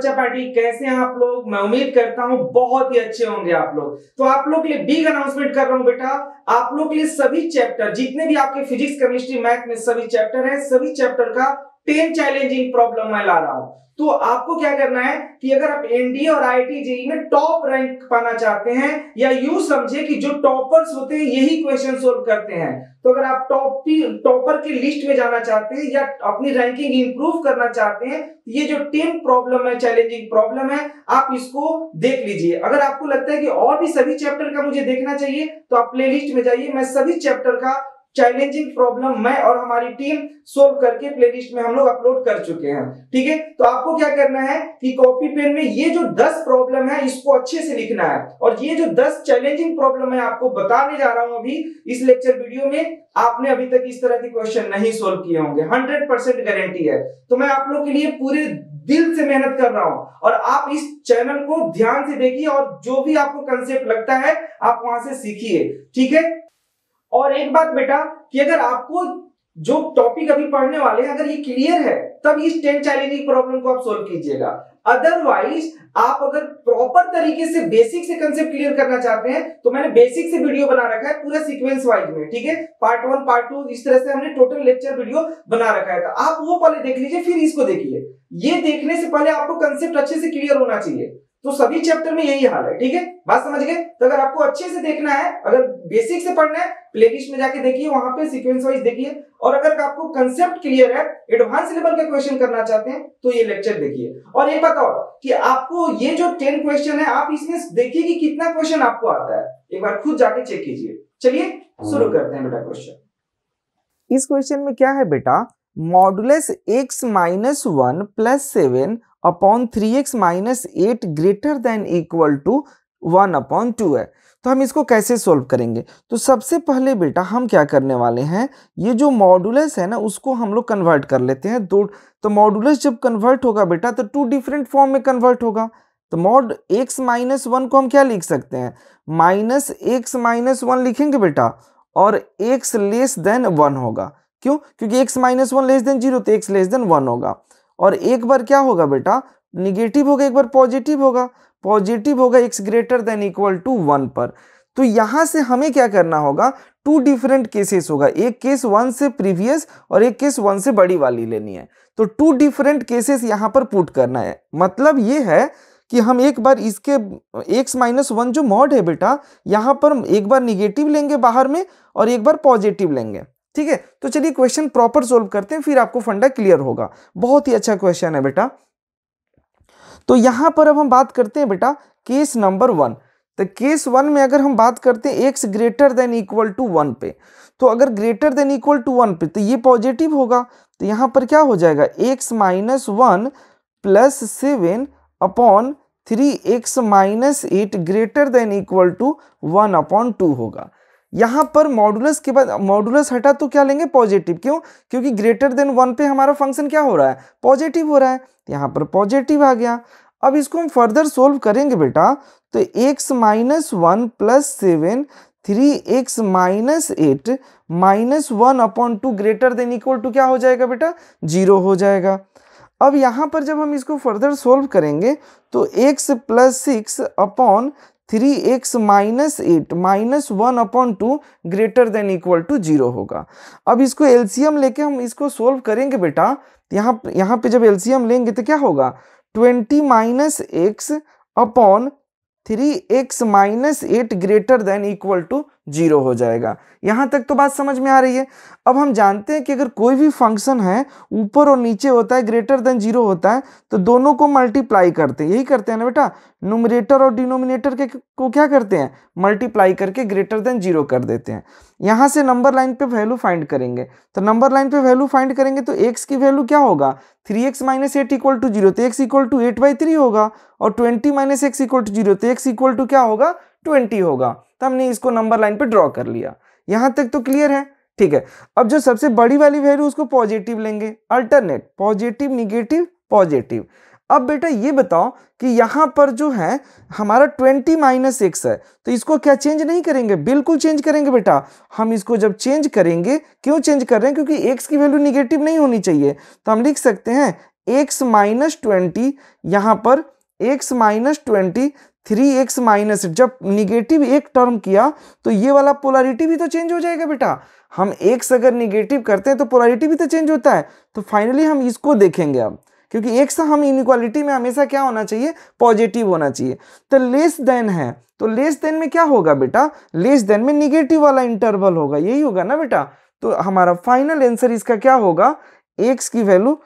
बच्चा पार्टी कैसे हैं आप लोग मैं उम्मीद करता हूं बहुत ही अच्छे होंगे आप लोग तो आप लोग के लिए बिग अनाउंसमेंट कर रहा हूं बेटा आप लोग के लिए सभी चैप्टर जितने भी आपके फिजिक्स केमिस्ट्री मैथ में सभी चैप्टर हैं सभी चैप्टर का टेन चैलेंजिंग प्रॉब्लम मैं ला रहा हूं तो आपको क्या करना है कि अगर आप एनडीए और आईटीजेई में टॉप रैंक पाना चाहते हैं या यू समझे कि जो टॉपर्स होते हैं यही क्वेश्चन सोल्व करते हैं तो अगर आप टॉप टॉपर की लिस्ट में जाना चाहते हैं या अपनी रैंकिंग इंप्रूव करना चाहते हैं तो ये जो टेन प्रॉब्लम है चैलेंजिंग प्रॉब्लम है आप इसको देख लीजिए अगर आपको लगता है कि और भी सभी चैप्टर का मुझे देखना चाहिए तो आप प्ले में जाइए मैं सभी चैप्टर का चैलेंजिंग प्रॉब्लम मैं और हमारी टीम सोल्व करके प्लेलिस्ट में हम लोग अपलोड कर चुके हैं ठीक है तो आपको क्या करना है कि कॉपी पेन में ये जो 10 प्रॉब्लम है इसको अच्छे से लिखना है और ये जो 10 चैलेंजिंग प्रॉब्लम है आपको बताने जा रहा हूं अभी इस लेक्चर वीडियो में आपने अभी तक इस तरह के क्वेश्चन नहीं सोल्व किए होंगे हंड्रेड परसेंट गारंटी है तो मैं आप लोग के लिए पूरे दिल से मेहनत कर रहा हूं और आप इस चैनल को ध्यान से देखिए और जो भी आपको कंसेप्ट लगता है आप वहां से सीखिए ठीक है और एक बात बेटा कि अगर आपको जो टॉपिक अभी पढ़ने वाले हैं अगर ये क्लियर है तब इस टेन चैलेंजिंग प्रॉब्लम को आप सोल्व कीजिएगा अदरवाइज आप अगर प्रॉपर तरीके से बेसिक से कंसेप्ट क्लियर करना चाहते हैं तो मैंने बेसिक से वीडियो बना रखा है पूरा सीक्वेंस वाइज में ठीक है पार्ट वन पार्ट टू इस तरह से हमने टोटल लेक्चर वीडियो बना रखा है तो आप वो पहले देख लीजिए फिर इसको देखिए ये देखने से पहले आपको कंसेप्ट अच्छे से क्लियर होना चाहिए तो सभी चैप्टर में यही हाल है ठीक है बात समझ गए तो अगर आपको अच्छे से देखना है अगर बेसिक से पढ़ना है लिस्ट में जाके देखिए वहां पे सीक्वेंस वाइज देखिए और अगर आपको कंसेप्ट क्लियर है एडवांस लेवल का क्वेश्चन करना चाहते हैं तो ये लेक्चर देखिए और एक बताओ कि आपको ये जो टेन क्वेश्चन है आप इसमें देखिए कि कितना क्वेश्चन आपको आता है एक बार खुद जाके चेक कीजिए चलिए शुरू करते हैं बेटा क्वेश्चन इस क्वेश्चन में क्या है बेटा modulus x minus one plus seven upon three x minus eight greater than equal to one upon two है तो हम इसको कैसे सॉल्व करेंगे तो सबसे पहले बेटा हम क्या करने वाले हैं ये जो मॉडुलस है ना उसको हम लोग कन्वर्ट कर लेते हैं दो तो मॉडुलस जब कन्वर्ट होगा बेटा तो टू डिफरेंट फॉर्म में कन्वर्ट होगा तो मॉड एक्स माइनस वन को हम क्या लिख सकते हैं माइनस एक्स माइनस वन लिखेंगे बेटा और एक्स लेस देन वन होगा क्यों क्योंकि x minus one less than zero तो x लेस देन वन होगा और एक बार क्या होगा बेटा निगेटिव होगा एक बार पॉजिटिव होगा पॉजिटिव होगा x greater than equal to one पर तो यहाँ से हमें क्या करना होगा टू डिफरेंट केसेस होगा एक केस वन से प्रीवियस और एक केस वन से बड़ी वाली लेनी है तो टू डिफरेंट केसेस यहाँ पर पुट करना है मतलब ये है कि हम एक बार इसके x माइनस वन जो मॉड है बेटा यहाँ पर एक बार निगेटिव लेंगे बाहर में और एक बार पॉजिटिव लेंगे ठीक है तो चलिए क्वेश्चन प्रॉपर सोल्व करते हैं फिर आपको फंडा क्लियर होगा बहुत ही अच्छा क्वेश्चन है बेटा तो यहां पर अब हम बात करते हैं बेटा केस नंबर वन तो केस वन में अगर हम बात करते हैं x greater than equal to one पे तो अगर greater than equal to one पे तो ये पॉजिटिव होगा तो यहां पर क्या हो जाएगा x minus one plus seven upon three x minus eight greater than equal to one upon two होगा यहाँ पर मॉडुलस के बाद मॉडुलस हटा तो क्या लेंगे पॉजिटिव क्यों क्योंकि ग्रेटर देन वन पे हमारा फंक्शन क्या हो रहा है पॉजिटिव हो रहा है यहाँ पर पॉजिटिव आ गया अब इसको हम फर्दर सोल्व करेंगे बेटा तो x minus one plus seven three x minus eight minus one upon two greater than equal to क्या हो जाएगा बेटा जीरो हो जाएगा अब यहाँ पर जब हम इसको फर्दर सोल्व करेंगे तो x plus six upon three x minus eight minus one upon two greater than equal to zero होगा अब इसको एलसीएम लेके हम इसको सोल्व करेंगे बेटा यहाँ यहाँ पे जब एलसीएम लेंगे तो क्या होगा twenty minus x upon three x minus eight greater than equal to zero हो जाएगा यहाँ तक तो बात समझ में आ रही है अब हम जानते हैं कि अगर कोई भी फंक्शन है ऊपर और नीचे होता है ग्रेटर देन जीरो होता है तो दोनों को मल्टीप्लाई करते हैं यही करते हैं ना बेटा नोमिनेटर और डिनोमिनेटर के को क्या करते हैं मल्टीप्लाई करके ग्रेटर देन जीरो कर देते हैं यहाँ से नंबर लाइन पे वैल्यू फाइंड करेंगे तो नंबर लाइन पे वैल्यू फाइंड करेंगे तो एक्स की वैल्यू क्या होगा three x minus eight equal to zero तो x equal to eight by three होगा और twenty minus x equal to zero तो एक्स इक्वल टू क्या होगा ट्वेंटी होगा तो हमने इसको नंबर लाइन पे ड्रॉ कर लिया यहाँ तक तो क्लियर है ठीक है अब जो सबसे बड़ी वाली वैल्यू उसको पॉजिटिव लेंगे अल्टरनेट पॉजिटिव निगेटिव पॉजिटिव अब बेटा ये बताओ कि यहाँ पर जो है हमारा ट्वेंटी माइनस एक्स है तो इसको क्या चेंज नहीं करेंगे बिल्कुल चेंज करेंगे बेटा हम इसको जब चेंज करेंगे क्यों चेंज कर रहे हैं क्योंकि एक्स की वैल्यू निगेटिव नहीं होनी चाहिए तो हम लिख सकते हैं एक्स माइनस ट्वेंटी यहाँ पर x minus twenty three x minus जब निगेटिव एक टर्म किया तो ये वाला पोलरिटी भी तो चेंज हो जाएगा बेटा हम एक्स अगर निगेटिव करते हैं तो पोलरिटी भी तो चेंज होता है तो फाइनली हम इसको देखेंगे अब क्योंकि एक सा हम इनक्वालिटी में हमेशा क्या होना चाहिए पॉजिटिव होना चाहिए तो लेस देन है तो लेस देन में क्या होगा बेटा लेस देन में निगेटिव वाला इंटरवल होगा यही होगा ना बेटा तो हमारा फाइनल आंसर इसका क्या होगा एक्स की वैल्यू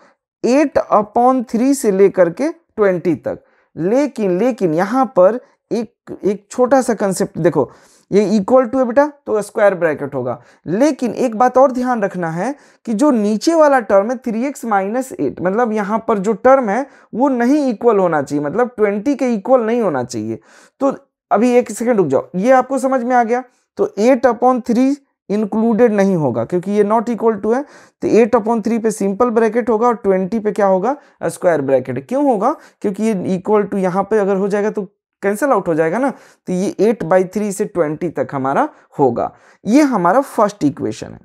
एट अपॉन थ्री से लेकर के ट्वेंटी तक लेकिन लेकिन यहाँ पर एक एक छोटा सा कंसेप्ट देखो ये इक्वल टू है बेटा तो स्क्वायर ब्रैकेट होगा लेकिन एक बात और ध्यान रखना है कि जो नीचे वाला टर्म है थ्री एक्स माइनस एट मतलब यहाँ पर जो टर्म है वो नहीं इक्वल होना चाहिए मतलब ट्वेंटी के इक्वल नहीं होना चाहिए तो अभी एक सेकेंड रुक जाओ ये आपको समझ में आ गया तो एट अपॉन थ्री इंक्लूडेड नहीं होगा क्योंकि ये नॉट इक्वल टू है तो एट अपॉन थ्री पे सिंपल ब्रैकेट होगा और ट्वेंटी पे क्या होगा स्क्वायर ब्रैकेट क्यों होगा क्योंकि ये इक्वल टू यहाँ पे अगर हो जाएगा तो कैंसिल आउट हो जाएगा ना तो ये एट बाई थ्री से ट्वेंटी तक हमारा होगा ये हमारा फर्स्ट इक्वेशन है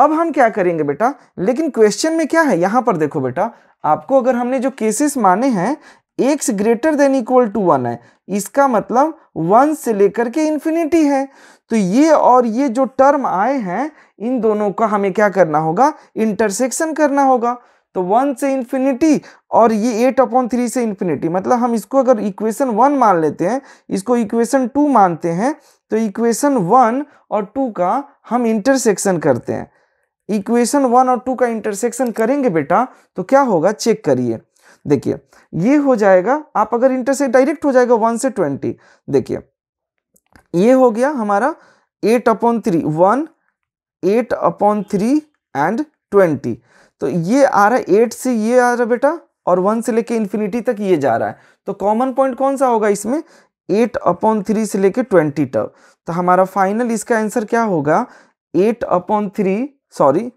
अब हम क्या करेंगे बेटा लेकिन क्वेश्चन में क्या है यहाँ पर देखो बेटा आपको अगर हमने जो केसेस माने हैं एक से greater than equal to one है इसका मतलब वन से लेकर के इन्फिनिटी है तो ये और ये जो टर्म आए हैं इन दोनों का हमें क्या करना होगा इंटरसेक्शन करना होगा तो वन से इन्फिनिटी और ये एट अपॉन थ्री से इन्फिनिटी मतलब हम इसको अगर इक्वेशन वन मान लेते हैं इसको इक्वेशन टू मानते हैं तो इक्वेशन वन और टू का हम इंटरसेक्शन करते हैं इक्वेशन वन और टू का इंटरसेक्शन करेंगे बेटा तो क्या होगा चेक करिए देखिए ये हो जाएगा आप अगर इंटर से डायरेक्ट हो जाएगा वन से ट्वेंटी देखिए ये हो गया हमारा eight upon three one eight upon three and twenty तो ये आ रहा है एट से ये आ रहा है बेटा और वन से लेके इन्फिनिटी तक ये जा रहा है तो कॉमन पॉइंट कौन सा होगा इसमें एट अपॉन थ्री से लेके ट्वेंटी तक तो हमारा फाइनल इसका आंसर क्या होगा एट अपॉन थ्री सॉरी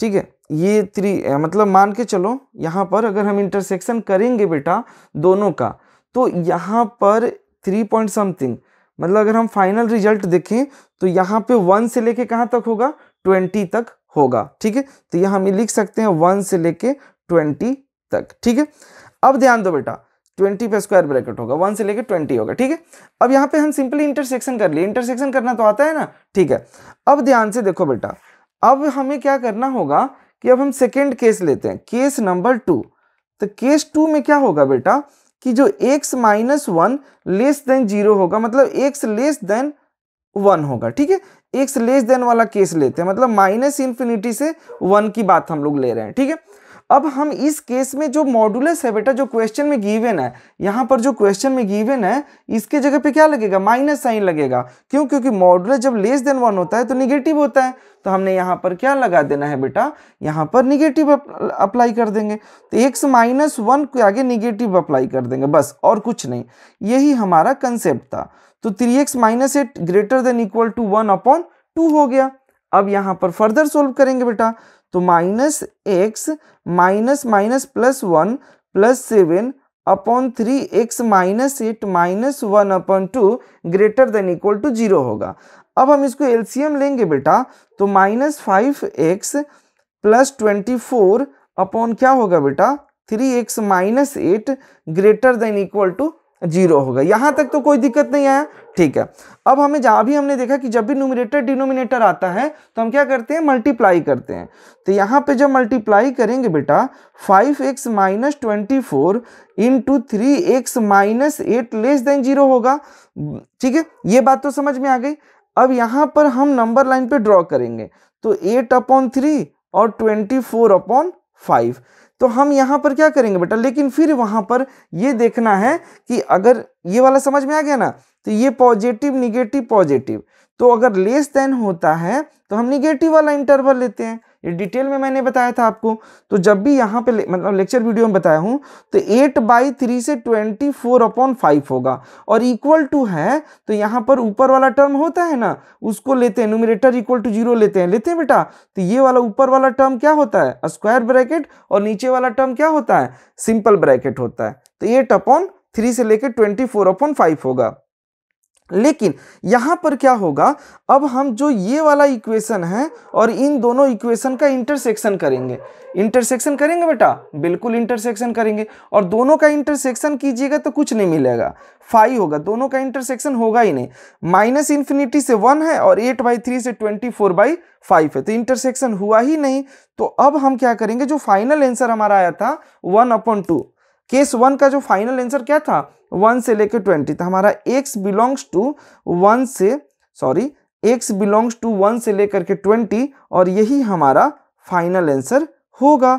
ठीक है ये थ्री मतलब मान के चलो यहाँ पर अगर हम इंटरसेक्शन करेंगे बेटा दोनों का तो यहाँ पर थ्री पॉइंट समथिंग मतलब अगर हम फाइनल रिजल्ट देखें तो यहाँ पे वन से लेके कहाँ तक होगा ट्वेंटी तक होगा ठीक है तो यहाँ हम लिख सकते हैं वन से लेके ट्वेंटी तक ठीक है अब ध्यान दो बेटा ट्वेंटी पे स्क्वायर ब्रैकेट होगा वन से लेके ट्वेंटी होगा ठीक है अब यहाँ पे हम सिंपली इंटरसेक्शन कर लिए इंटरसेक्शन करना तो आता है ना ठीक है अब ध्यान से देखो बेटा अब हमें क्या करना होगा कि अब हम सेकेंड केस लेते हैं केस नंबर टू तो केस टू में क्या होगा बेटा कि जो x minus one less than zero होगा मतलब एक्स लेस देन वन होगा ठीक है एक्स लेस देन वाला केस लेते हैं मतलब माइनस इन्फिनिटी से वन की बात हम लोग ले रहे हैं ठीक है अब हम इस केस में जो मॉडुलस है बेटा जो क्वेश्चन में गिवन है यहाँ पर जो क्वेश्चन में गिवन है इसके जगह पे क्या लगेगा माइनस साइन लगेगा क्यों क्योंकि मॉडुलस जब लेस देन वन होता है तो निगेटिव होता है तो हमने यहाँ पर क्या लगा देना है बेटा यहाँ पर निगेटिव अप्लाई कर देंगे तो एक्स माइनस वन के आगे निगेटिव अप्लाई कर देंगे बस और कुछ नहीं यही हमारा कंसेप्ट था तो three x minus eight greater than equal to one upon two हो गया अब यहाँ पर फर्दर सोल्व करेंगे बेटा तो minus x minus minus plus one plus seven upon three x minus eight minus one upon two greater than equal to zero होगा अब हम इसको एलसीएम लेंगे बेटा तो minus five x plus twenty four upon क्या होगा बेटा three x minus eight greater than equal to zero होगा यहाँ तक तो कोई दिक्कत नहीं आया ठीक है अब हमें जहाँ भी हमने देखा कि जब भी नोमिनेटर डिनोमिनेटर आता है तो हम क्या करते हैं मल्टीप्लाई करते हैं तो यहाँ पे जब मल्टीप्लाई करेंगे बेटा five x minus twenty four into three x minus eight less than zero होगा ठीक है ये बात तो समझ में आ गई अब यहाँ पर हम नंबर लाइन पे ड्रॉ करेंगे तो एट अपॉन थ्री और ट्वेंटी फोर अपॉन फाइव तो हम यहाँ पर क्या करेंगे बेटा लेकिन फिर वहाँ पर ये देखना है कि अगर ये वाला समझ में आ गया ना तो ये पॉजिटिव निगेटिव पॉजिटिव तो अगर लेस देन होता है तो हम निगेटिव वाला इंटरवल लेते हैं ये डिटेल में मैंने बताया था आपको तो जब भी यहाँ पे मतलब लेक्चर वीडियो में बताया हूँ तो एट बाई थ्री से ट्वेंटी फोर अपॉन फाइव होगा और इक्वल टू है तो यहाँ पर ऊपर वाला टर्म होता है ना उसको लेते हैं नोमिनेटर इक्वल टू जीरो लेते हैं लेते हैं बेटा तो ये वाला ऊपर वाला टर्म क्या होता है स्क्वायर ब्रैकेट और नीचे वाला टर्म क्या होता है सिंपल ब्रैकेट होता है तो एट अपॉन थ्री से लेकर ट्वेंटी फोर अपॉन फाइव होगा लेकिन यहां पर क्या होगा अब हम जो ये वाला इक्वेशन है और इन दोनों इक्वेशन का इंटरसेक्शन करेंगे इंटरसेक्शन करेंगे बेटा बिल्कुल इंटरसेक्शन करेंगे और दोनों का इंटरसेक्शन कीजिएगा तो कुछ नहीं मिलेगा फाइव होगा दोनों का इंटरसेक्शन होगा ही नहीं माइनस इन्फिनिटी से वन है और एट बाई थ्री से ट्वेंटी फोर बाई फाइव है तो इंटरसेक्शन हुआ ही नहीं तो अब हम क्या करेंगे जो फाइनल आंसर हमारा आया था one upon two case one का जो फाइनल आंसर क्या था वन से लेकर ट्वेंटी तो हमारा एक्स बिलोंग्स टू वन से sorry x belongs to one से लेकर के ट्वेंटी और यही हमारा फाइनल आंसर होगा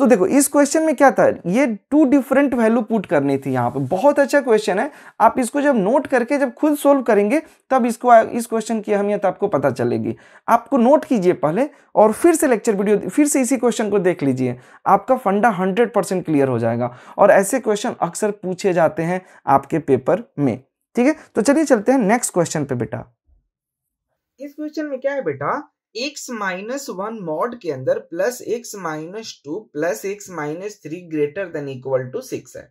तो देखो इस क्वेश्चन में क्या था ये टू डिफरेंट वैल्यू पुट करनी थी यहाँ पे बहुत अच्छा क्वेश्चन है आप इसको जब नोट करके जब खुद सोल्व करेंगे तब इसको इस क्वेश्चन की अहमियत आपको पता चलेगी आपको नोट कीजिए पहले और फिर से लेक्चर वीडियो फिर से इसी क्वेश्चन को देख लीजिए आपका फंडा हंड्रेड परसेंट क्लियर हो जाएगा और ऐसे क्वेश्चन अक्सर पूछे जाते हैं आपके पेपर में ठीक है तो चलिए चलते हैं नेक्स्ट क्वेश्चन पे बेटा इस क्वेश्चन में क्या है बेटा एक्स माइनस वन मॉड के अंदर plus x minus two plus x minus three greater than equal to six है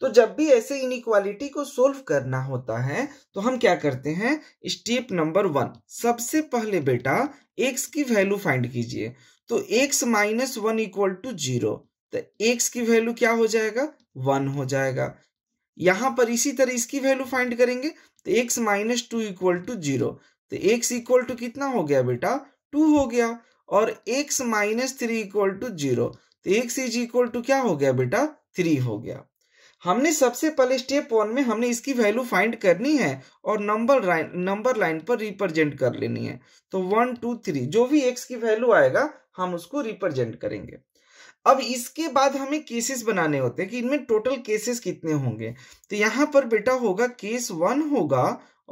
तो जब भी ऐसे इनक्वालिटी को सोल्व करना होता है तो हम क्या करते हैं स्टेप नंबर वन सबसे पहले बेटा एक्स की वैल्यू फाइंड कीजिए तो x minus one equal to zero तो एक्स की वैल्यू क्या हो जाएगा वन हो जाएगा यहां पर इसी तरह इसकी वैल्यू फाइंड करेंगे तो x minus two equal to zero तो एक्स इक्वल टू कितना हो गया बेटा टू हो गया और x minus three equal to zero तो एक्स इज इक्वल टू क्या हो गया बेटा थ्री हो गया हमने सबसे पहले स्टेप वन में हमने इसकी वैल्यू फाइंड करनी है और नंबर लाइन नंबर लाइन पर रिप्रेजेंट कर लेनी है तो वन टू थ्री जो भी एक्स की वैल्यू आएगा हम उसको रिप्रेजेंट करेंगे अब इसके बाद हमें केसेस बनाने होते हैं कि इनमें टोटल केसेस कितने होंगे तो यहां पर बेटा होगा केस वन होगा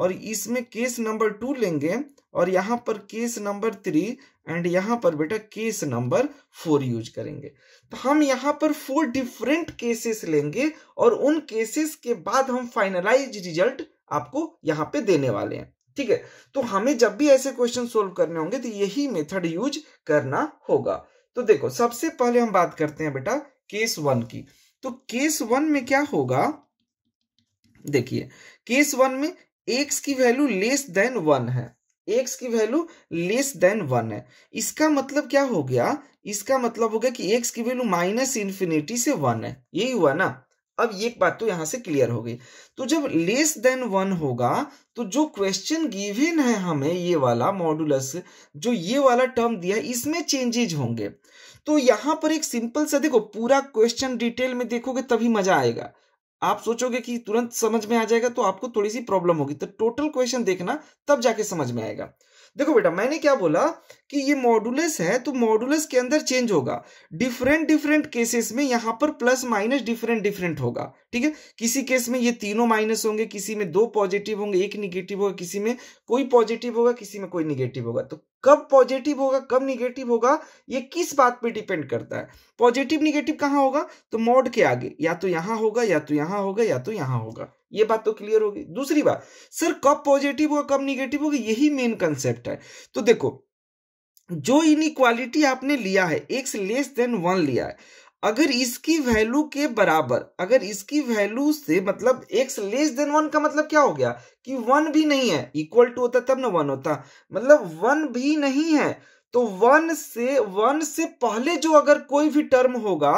और इसमें केस नंबर टू लेंगे और यहां पर केस नंबर थ्री एंड यहां पर बेटा केस नंबर फोर यूज करेंगे तो हम यहां पर फोर डिफरेंट केसेस लेंगे और उन केसेस के बाद हम फाइनलाइज रिजल्ट आपको यहां पे देने वाले हैं ठीक है तो हमें जब भी ऐसे क्वेश्चन सोल्व करने होंगे तो यही मेथड यूज करना होगा तो देखो सबसे पहले हम बात करते हैं बेटा केस वन की तो केस वन में क्या होगा देखिए केस वन में एक्स की वैल्यू लेस देन वन है x की वैल्यू लेस देन वन है इसका मतलब क्या हो गया इसका मतलब हो गया कि x की वैल्यू माइनस इन्फिनिटी से वन है यही हुआ ना अब ये बात तो यहां से क्लियर हो गई तो जब लेस देन वन होगा तो जो क्वेश्चन गिवन है हमें ये वाला मॉडुलस जो ये वाला टर्म दिया इसमें चेंजेज होंगे तो यहां पर एक सिंपल सा देखो पूरा क्वेश्चन डिटेल में देखोगे तभी मजा आएगा आप सोचोगे कि तुरंत समझ में आ जाएगा तो आपको थोड़ी सी प्रॉब्लम होगी तो टोटल क्वेश्चन देखना तब जाके समझ में आएगा देखो बेटा मैंने क्या बोला कि ये मॉडुलस है तो मॉडुलस के अंदर चेंज होगा डिफरेंट डिफरेंट केसेस में यहाँ पर प्लस माइनस डिफरेंट डिफरेंट होगा ठीक है किसी केस में ये तीनों माइनस होंगे किसी में दो पॉजिटिव होंगे एक निगेटिव होगा किसी में कोई पॉजिटिव होगा किसी में कोई निगेटिव होगा तो कब पॉजिटिव होगा कब निगेटिव होगा ये किस बात पे डिपेंड करता है पॉजिटिव निगेटिव कहाँ होगा तो मॉड के आगे या तो यहां होगा या तो यहां होगा या तो यहां होगा ये बात तो क्लियर होगी दूसरी बात सर कब पॉजिटिव होगा कब निगेटिव होगा यही मेन कंसेप्ट है तो देखो जो इन आपने लिया है एक से लेस देन वन लिया है अगर इसकी वैल्यू के बराबर अगर इसकी वैल्यू से मतलब एक्स लेस देन वन का मतलब क्या हो गया कि वन भी नहीं है इक्वल टू होता तब ना वन होता मतलब वन भी नहीं है तो वन से वन से पहले जो अगर कोई भी टर्म होगा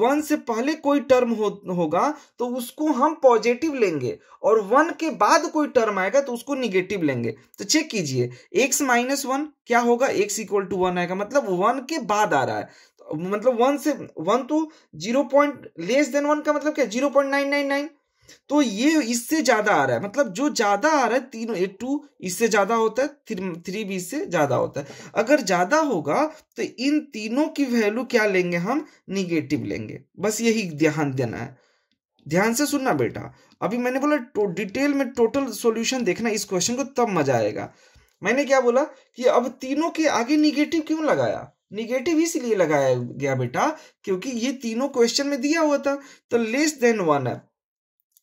वन से पहले कोई टर्म हो, होगा तो उसको हम पॉजिटिव लेंगे और वन के बाद कोई टर्म आएगा तो उसको निगेटिव लेंगे तो चेक कीजिए एक्स माइनस वन क्या होगा एक्स इक्वल टू वन आएगा मतलब वन के बाद आ रहा है तो मतलब वन से वन तो zero point less than one का मतलब क्या zero point nine nine nine तो ये इससे ज्यादा आ रहा है मतलब जो ज्यादा आ रहा है तीनों ए टू इससे ज्यादा होता है थ्री बी से ज्यादा होता है अगर ज्यादा होगा तो इन तीनों की वैल्यू क्या लेंगे हम निगेटिव लेंगे बस यही ध्यान देना है ध्यान से सुनना बेटा अभी मैंने बोला तो, डिटेल में टोटल सॉल्यूशन देखना इस क्वेश्चन को तब मजा आएगा मैंने क्या बोला कि अब तीनों के आगे निगेटिव क्यों लगाया निगेटिव इसलिए लगाया गया बेटा क्योंकि ये तीनों क्वेश्चन में दिया हुआ था तो लेस देन वन है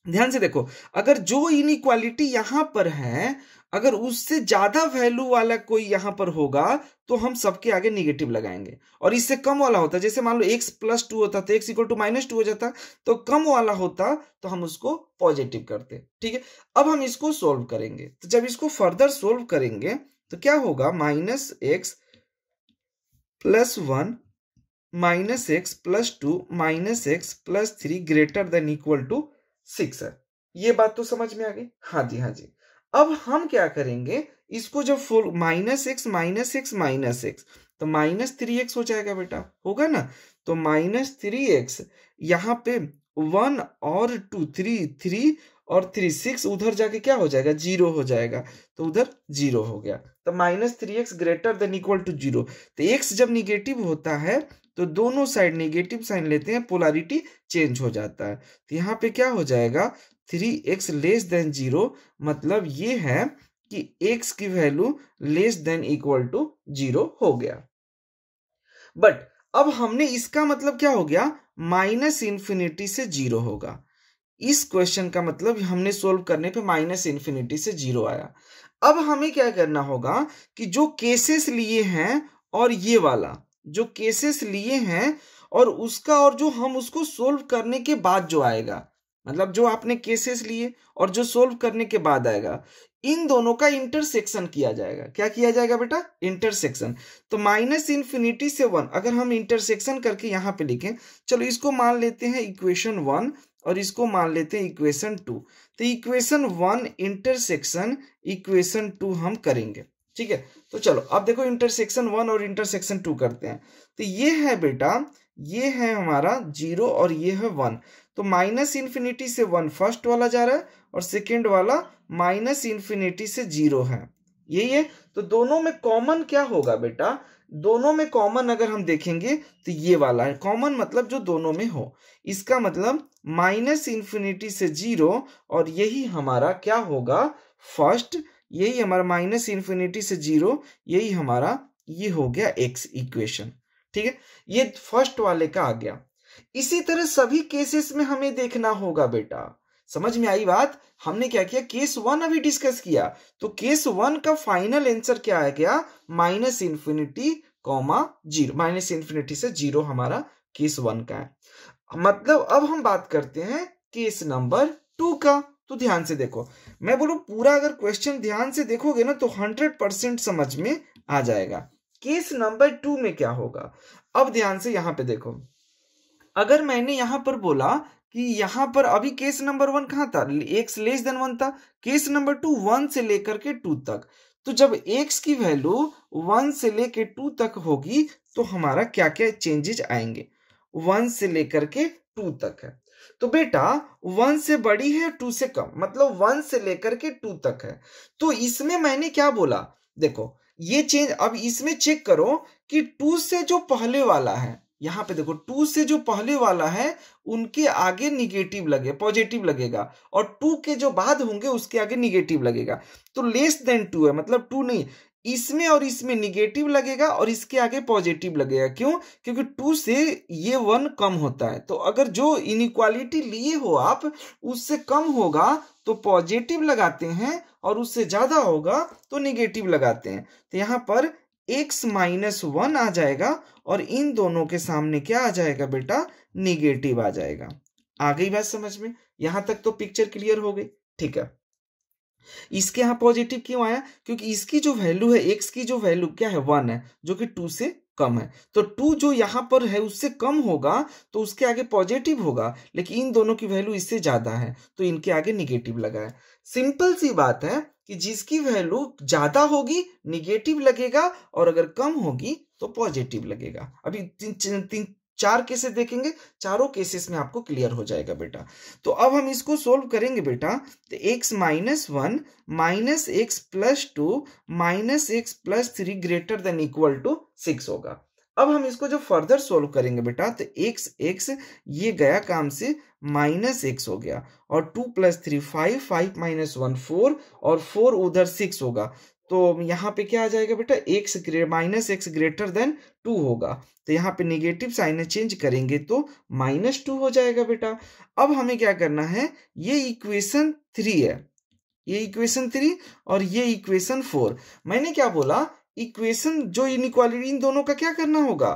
ध्यान से देखो अगर जो इनक्वालिटी यहां पर है अगर उससे ज्यादा वैल्यू वाला कोई यहां पर होगा तो हम सबके आगे निगेटिव लगाएंगे और इससे कम वाला होता जैसे मान लो एक्स प्लस टू होता तो x equal to minus two हो जाता तो कम वाला होता तो हम उसको पॉजिटिव करते ठीक है अब हम इसको सोल्व करेंगे तो जब इसको फर्दर सोल्व करेंगे तो क्या होगा minus x plus one minus x plus two minus x plus three greater than equal to six है ये बात तो समझ में आ गई हाँ जी हाँ जी अब हम क्या करेंगे इसको जब full minus x minus x minus x तो माइनस थ्री एक्स हो जाएगा बेटा होगा ना तो माइनस थ्री एक्स यहाँ पे वन और टू थ्री थ्री और थ्री सिक्स उधर जाके क्या हो जाएगा जीरो हो जाएगा तो उधर जीरो हो गया तो minus three x greater than equal to zero तो एक्स जब निगेटिव होता है तो दोनों साइड नेगेटिव साइन लेते हैं पोलारिटी चेंज हो जाता है तो यहाँ पे क्या हो जाएगा three x less than zero मतलब ये है कि एक्स की value less than equal to zero हो गया बट अब हमने इसका मतलब क्या हो गया माइनस इंफिनिटी से जीरो होगा इस क्वेश्चन का मतलब हमने सोल्व करने पे माइनस इन्फिनिटी से जीरो आया अब हमें क्या करना होगा कि जो केसेस लिए हैं और ये वाला जो केसेस लिए हैं और उसका और जो हम उसको सोल्व करने के बाद जो आएगा मतलब जो आपने केसेस लिए और जो सोल्व करने के बाद आएगा इन दोनों का इंटरसेक्शन किया जाएगा क्या किया जाएगा बेटा इंटरसेक्शन तो माइनस इंफिनिटी से वन अगर हम इंटरसेक्शन करके यहां पे लिखें चलो इसको मान लेते हैं इक्वेशन वन और इसको मान लेते हैं इक्वेशन टू तो equation one intersection equation two हम करेंगे ठीक है तो चलो अब देखो इंटरसेक्शन वन और इंटरसेक्शन टू करते हैं तो ये है बेटा ये है हमारा जीरो और ये है वन तो माइनस इन्फिनिटी से वन फर्स्ट वाला जा रहा है और सेकेंड वाला माइनस इन्फिनिटी से जीरो है यही है तो दोनों में कॉमन क्या होगा बेटा दोनों में कॉमन अगर हम देखेंगे तो ये वाला है कॉमन मतलब जो दोनों में हो इसका मतलब माइनस इन्फिनिटी से जीरो और यही हमारा क्या होगा फर्स्ट यही हमारा माइनस इन्फिनिटी से जीरो यही हमारा ये हो गया एक्स इक्वेशन ठीक है ये फर्स्ट वाले का आ गया इसी तरह सभी केसेस में हमें देखना होगा बेटा समझ में आई बात हमने क्या किया केस वन अभी डिस्कस किया तो केस वन का फाइनल आंसर क्या आ गया minus infinity comma zero minus infinity से जीरो हमारा केस वन का है मतलब अब हम बात करते हैं केस नंबर टू का तो ध्यान से देखो मैं बोलू पूरा अगर क्वेश्चन ध्यान से देखोगे ना तो हंड्रेड परसेंट समझ में आ जाएगा केस नंबर टू में क्या होगा अब ध्यान से यहां पे देखो अगर मैंने यहां पर बोला कि यहां पर अभी केस नंबर वन कहा था एक्स लेस देन वन था केस नंबर टू वन से लेकर के टू तक तो जब एक्स की वैल्यू वन से लेकर टू तक होगी तो हमारा क्या क्या चेंजेज आएंगे वन से लेकर के टू तक है तो बेटा वन से बड़ी है टू से कम मतलब वन से लेकर के टू तक है तो इसमें मैंने क्या बोला देखो ये चेंज अब इसमें चेक करो कि टू से जो पहले वाला है यहां पे देखो टू से जो पहले वाला है उनके आगे निगेटिव लगे पॉजिटिव लगेगा और टू के जो बाद होंगे उसके आगे निगेटिव लगेगा तो लेस देन टू है मतलब टू नहीं इसमें और इसमें निगेटिव लगेगा और इसके आगे पॉजिटिव लगेगा क्यों क्योंकि टू से ये वन कम होता है तो अगर जो इनक्वालिटी लिए हो आप उससे कम होगा तो पॉजिटिव लगाते हैं और उससे ज्यादा होगा तो निगेटिव लगाते हैं तो यहां पर एक्स माइनस वन आ जाएगा और इन दोनों के सामने क्या आ जाएगा बेटा निगेटिव आ जाएगा आ गई बात समझ में यहां तक तो पिक्चर क्लियर हो गई ठीक है इसके यहाँ पॉजिटिव क्यों आया क्योंकि इसकी जो वैल्यू है एक्स की जो वैल्यू क्या है वन है जो कि टू से कम है तो टू जो यहाँ पर है उससे कम होगा तो उसके आगे पॉजिटिव होगा लेकिन इन दोनों की वैल्यू इससे ज्यादा है तो इनके आगे निगेटिव लगा है सिंपल सी बात है कि जिसकी वैल्यू ज्यादा होगी निगेटिव लगेगा और अगर कम होगी तो पॉजिटिव लगेगा अभी तीन तीन चार केसेस देखेंगे चारों केसेस में आपको क्लियर हो जाएगा बेटा तो अब हम इसको सोल्व करेंगे बेटा तो x minus one minus x plus two minus x plus three greater than equal to six होगा अब हम इसको जो फर्दर सोल्व करेंगे बेटा तो एक्स एक्स ये गया काम से माइनस एक्स हो गया और two plus three five five minus one four और फोर उधर सिक्स होगा तो यहाँ पे क्या आ जाएगा बेटा x minus x greater than two होगा तो यहाँ पे नेगेटिव साइन चेंज करेंगे तो माइनस टू हो जाएगा बेटा अब हमें क्या करना है ये इक्वेशन थ्री है ये इक्वेशन थ्री और ये इक्वेशन फोर मैंने क्या बोला इक्वेशन जो इन इन दोनों का क्या करना होगा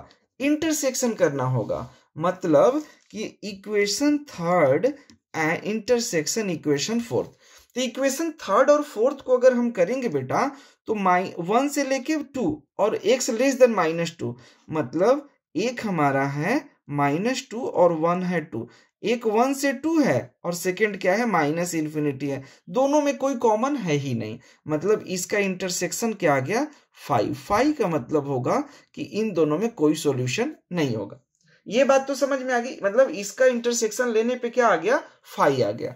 इंटरसेक्शन करना होगा मतलब कि equation third intersection equation fourth तो इक्वेशन थर्ड और फोर्थ को अगर हम करेंगे बेटा तो माइ वन से लेके टू और एक से लेस देन माइनस टू मतलब एक हमारा है माइनस टू और वन है टू एक वन से टू है और सेकेंड क्या है माइनस इन्फिनिटी है दोनों में कोई कॉमन है ही नहीं मतलब इसका इंटरसेक्शन क्या आ गया फाइव फाइव का मतलब होगा कि इन दोनों में कोई सॉल्यूशन नहीं होगा ये बात तो समझ में आ गई मतलब इसका इंटरसेक्शन लेने पे क्या आ गया फाइव आ गया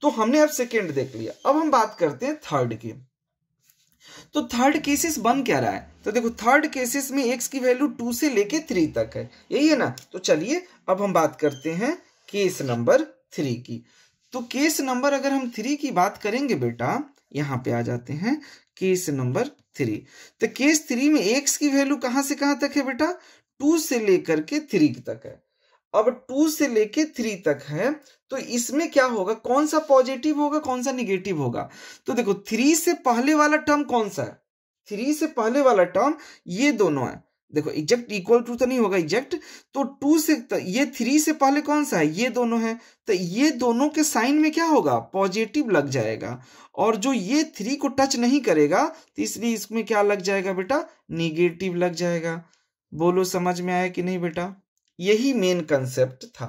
तो हमने अब सेकेंड देख लिया अब हम बात करते हैं थर्ड की तो थर्ड केसेस बन क्या रहा है तो देखो थर्ड केसेस में एक्स की वैल्यू टू से लेके थ्री तक है यही है ना तो चलिए अब हम बात करते हैं केस नंबर थ्री की तो केस नंबर अगर हम थ्री की बात करेंगे बेटा यहां पे आ जाते हैं केस नंबर थ्री तो केस थ्री में एक्स की वैल्यू कहां से कहां तक है बेटा टू से लेकर के थ्री तक है अब टू से लेके थ्री तक है तो इसमें क्या होगा कौन सा पॉजिटिव होगा कौन सा निगेटिव होगा तो देखो थ्री से पहले वाला टर्म कौन सा है थ्री से पहले वाला टर्म ये दोनों है देखो एग्जेक्ट इक्वल टू तो नहीं होगा एग्जेक्ट तो टू से तो ये थ्री से पहले कौन सा है ये दोनों है तो ये दोनों के साइन में क्या होगा पॉजिटिव लग जाएगा और जो ये थ्री को टच नहीं करेगा तो इसलिए इसमें क्या लग जाएगा बेटा निगेटिव लग जाएगा बोलो समझ में आया कि नहीं बेटा यही मेन कंसेप्ट था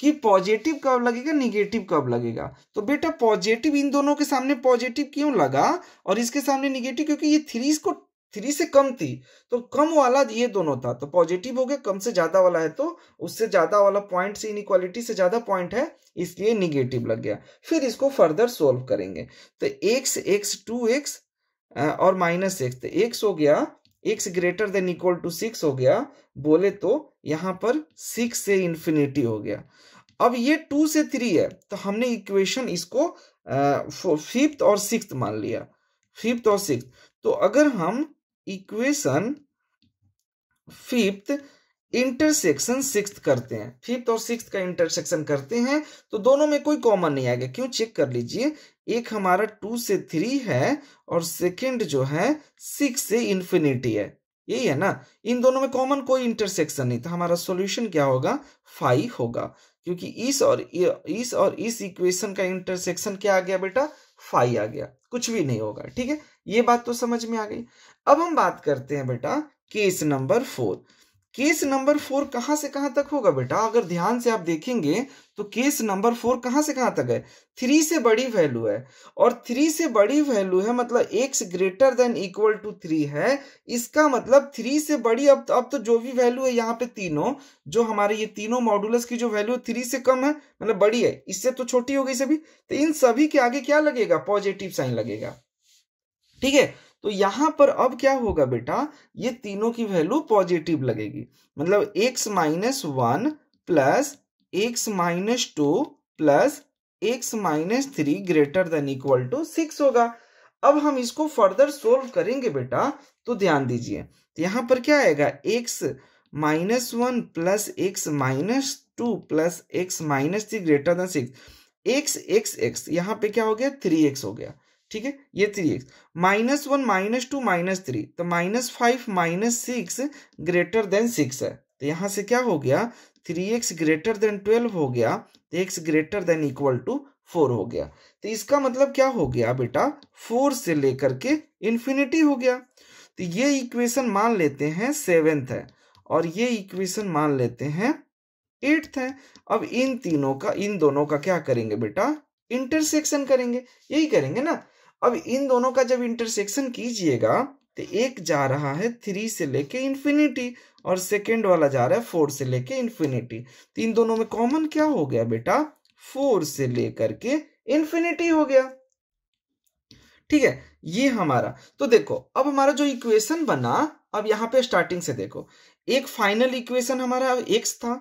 कि पॉजिटिव कब लगेगा निगेटिव कब लगेगा तो बेटा पॉजिटिव इन दोनों के सामने पॉजिटिव क्यों लगा और इसके सामने निगेटिव क्योंकि ये थ्री को थ्री से कम थी तो कम वाला ये दोनों था तो पॉजिटिव हो गया कम से ज्यादा वाला है तो उससे ज्यादा वाला पॉइंट से इनक्वालिटी से ज्यादा पॉइंट है इसलिए निगेटिव लग गया फिर इसको फर्दर सोल्व करेंगे तो एक्स एक्स टू एक्स और माइनस एक्स तो एक्स हो गया x greater than equal to six हो गया बोले तो यहाँ पर सिक्स से इन्फिनिटी हो गया अब ये टू से थ्री है तो हमने इक्वेशन इसको फिफ्थ और सिक्स मान लिया फिफ्थ और सिक्स तो अगर हम इक्वेशन फिफ्थ इंटरसेक्शन सिक्स करते हैं फिफ्थ और सिक्स का इंटरसेक्शन करते हैं तो दोनों में कोई कॉमन नहीं आएगा क्यों चेक कर लीजिए एक हमारा टू से थ्री है और सेकेंड जो है सिक्स से इन्फिनिटी है यही है ना इन दोनों में कॉमन कोई इंटरसेक्शन नहीं था तो हमारा सॉल्यूशन क्या होगा फाइव होगा क्योंकि इस और इस और इस इक्वेशन का इंटरसेक्शन क्या आ गया बेटा फाइव आ गया कुछ भी नहीं होगा ठीक है ये बात तो समझ में आ गई अब हम बात करते हैं बेटा case number four case number four कहां से कहां तक होगा बेटा अगर ध्यान से आप देखेंगे तो केस नंबर फोर कहां से कहां तक है थ्री से बड़ी वैल्यू है और थ्री से बड़ी वैल्यू है मतलब x greater than equal to three है इसका मतलब थ्री से बड़ी अब तो अब तो जो भी वैल्यू है यहाँ पे तीनों जो हमारे ये तीनों मॉड्यूल्स की जो वैल्यू थ्री से कम है मतलब बड़ी है इससे तो छोटी हो गई सभी तो इन सभी के आगे क्या लगेगा पॉजिटिव साइन लगेगा ठीक है तो यहां पर अब क्या होगा बेटा ये तीनों की वैल्यू पॉजिटिव लगेगी मतलब x minus one plus x minus two plus x minus three greater than equal to six होगा अब हम इसको फर्दर सोल्व करेंगे बेटा तो ध्यान दीजिए तो यहां पर क्या आएगा x minus one plus x minus two plus x minus three greater than six x x x यहाँ पे क्या हो गया थ्री एक्स हो गया ठीक है ये three x minus one minus two minus three तो minus five minus six greater than six है तो यहां से क्या हो गया three x greater than twelve हो गया तो x greater than equal to four हो गया तो इसका मतलब क्या हो गया बेटा फोर से लेकर के इन्फिनिटी हो गया तो ये इक्वेशन मान लेते हैं सेवेंथ है और ये इक्वेशन मान लेते हैं एट्थ है अब इन तीनों का इन दोनों का क्या करेंगे बेटा इंटरसेक्शन करेंगे यही करेंगे ना अब इन दोनों का जब इंटरसेक्शन कीजिएगा तो एक जा रहा है थ्री से लेके इन्फिनिटी और सेकेंड वाला जा रहा है फोर से लेके इन्फिनिटी तो इन दोनों में कॉमन क्या हो गया बेटा फोर से लेकर के इन्फिनिटी हो गया ठीक है ये हमारा तो देखो अब हमारा जो इक्वेशन बना अब यहां पे स्टार्टिंग से देखो एक फाइनल इक्वेशन हमारा एक्स था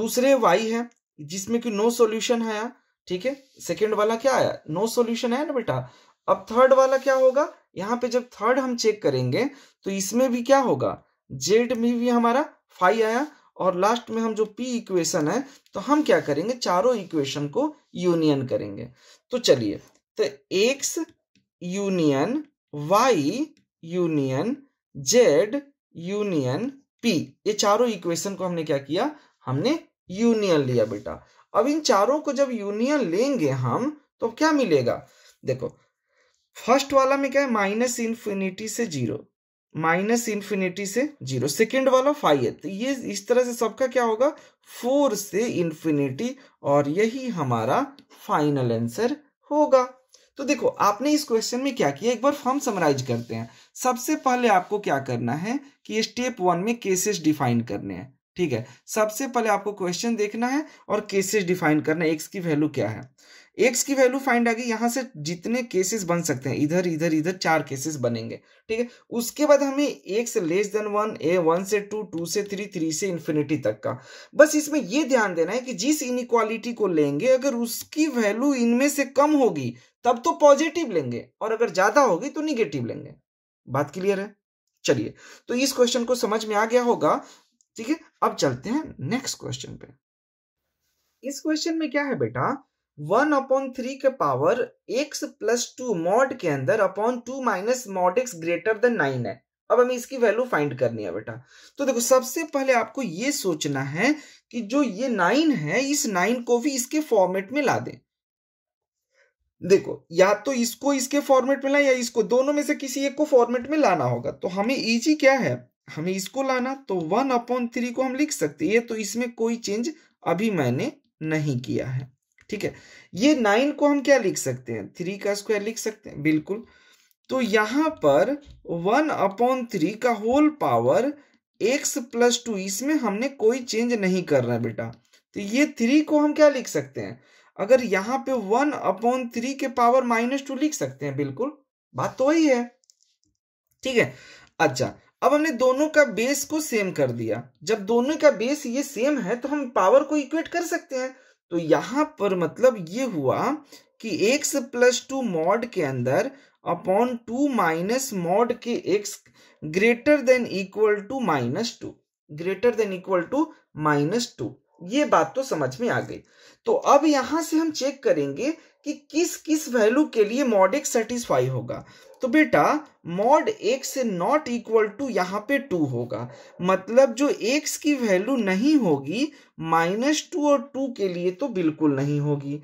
दूसरे वाई है जिसमें कि नो सॉल्यूशन आया ठीक है सेकंड वाला क्या आया नो सॉल्यूशन आया ना बेटा अब थर्ड वाला क्या होगा यहाँ पे जब थर्ड हम चेक करेंगे तो इसमें भी क्या होगा जेड में भी हमारा फाइव आया और लास्ट में हम जो पी इक्वेशन है तो हम क्या करेंगे चारों इक्वेशन को यूनियन करेंगे तो चलिए तो x union y union z union p ये चारों इक्वेशन को हमने क्या किया हमने यूनियन लिया बेटा अब इन चारों को जब यूनियन लेंगे हम तो क्या मिलेगा देखो फर्स्ट वाला में क्या है माइनस इन्फिनिटी से जीरो माइनस इन्फिनिटी से जीरो सेकेंड वाला फाइव तो ये इस तरह से सबका क्या होगा फोर से इन्फिनिटी और यही हमारा फाइनल आंसर होगा तो देखो आपने इस क्वेश्चन में क्या किया एक बार फॉर्म समराइज करते हैं सबसे पहले आपको क्या करना है कि स्टेप वन में केसेस डिफाइन करने हैं ठीक है सबसे पहले आपको क्वेश्चन देखना है और केसेस डिफाइन करना है एक्स की वैल्यू क्या है एक्स की वैल्यू फाइंड आ गई यहाँ से जितने केसेस बन सकते हैं इधर इधर इधर चार केसेस बनेंगे ठीक है उसके बाद हमें एक लेस देन वन ए वन से टू टू से थ्री थ्री से इन्फिनिटी तक का बस इसमें ये ध्यान देना है कि जिस इनिक्वालिटी को लेंगे अगर उसकी वैल्यू इनमें से कम होगी तब तो पॉजिटिव लेंगे और अगर ज्यादा होगी तो निगेटिव लेंगे बात क्लियर है चलिए तो इस क्वेश्चन को समझ में आ गया होगा ठीक है अब चलते हैं नेक्स्ट क्वेश्चन पे इस क्वेश्चन में क्या है बेटा वन अपॉन थ्री के power x plus two mod के अंदर upon two minus mod x greater than nine है अब हमें इसकी वैल्यू फाइंड करनी है बेटा तो देखो सबसे पहले आपको ये सोचना है कि जो ये नाइन है इस नाइन को भी इसके फॉर्मेट में ला दें देखो या तो इसको इसके फॉर्मेट में ला या इसको दोनों में से किसी एक को फॉर्मेट में लाना होगा तो हमें इजी क्या है हमें इसको लाना तो वन अपॉन थ्री को हम लिख सकते हैं तो इसमें कोई चेंज अभी मैंने नहीं किया है ठीक है ये नाइन को हम क्या लिख सकते हैं थ्री का स्क्वायर लिख सकते हैं बिल्कुल तो यहां पर वन अपॉन थ्री का whole power x plus two इसमें हमने कोई चेंज नहीं करना है बेटा तो ये थ्री को हम क्या लिख सकते हैं अगर यहाँ पे वन अपॉन थ्री के पावर माइनस टू लिख सकते हैं बिल्कुल बात तो वही है ठीक है अच्छा अब हमने दोनों का बेस को सेम कर दिया जब दोनों का बेस ये सेम है तो हम पावर को इक्वेट कर सकते हैं तो यहां पर मतलब ये हुआ कि x प्लस टू मॉड के अंदर अपॉन टू माइनस मॉड के x greater than equal to minus two greater than equal to minus two ये बात तो समझ में आ गई तो अब यहां से हम चेक करेंगे कि किस किस वैल्यू के लिए मॉड एक्स सेटिस्फाई होगा तो बेटा mod x not equal to यहाँ पे टू होगा मतलब जो एक्स की वैल्यू नहीं होगी माइनस टू और टू के लिए तो बिल्कुल नहीं होगी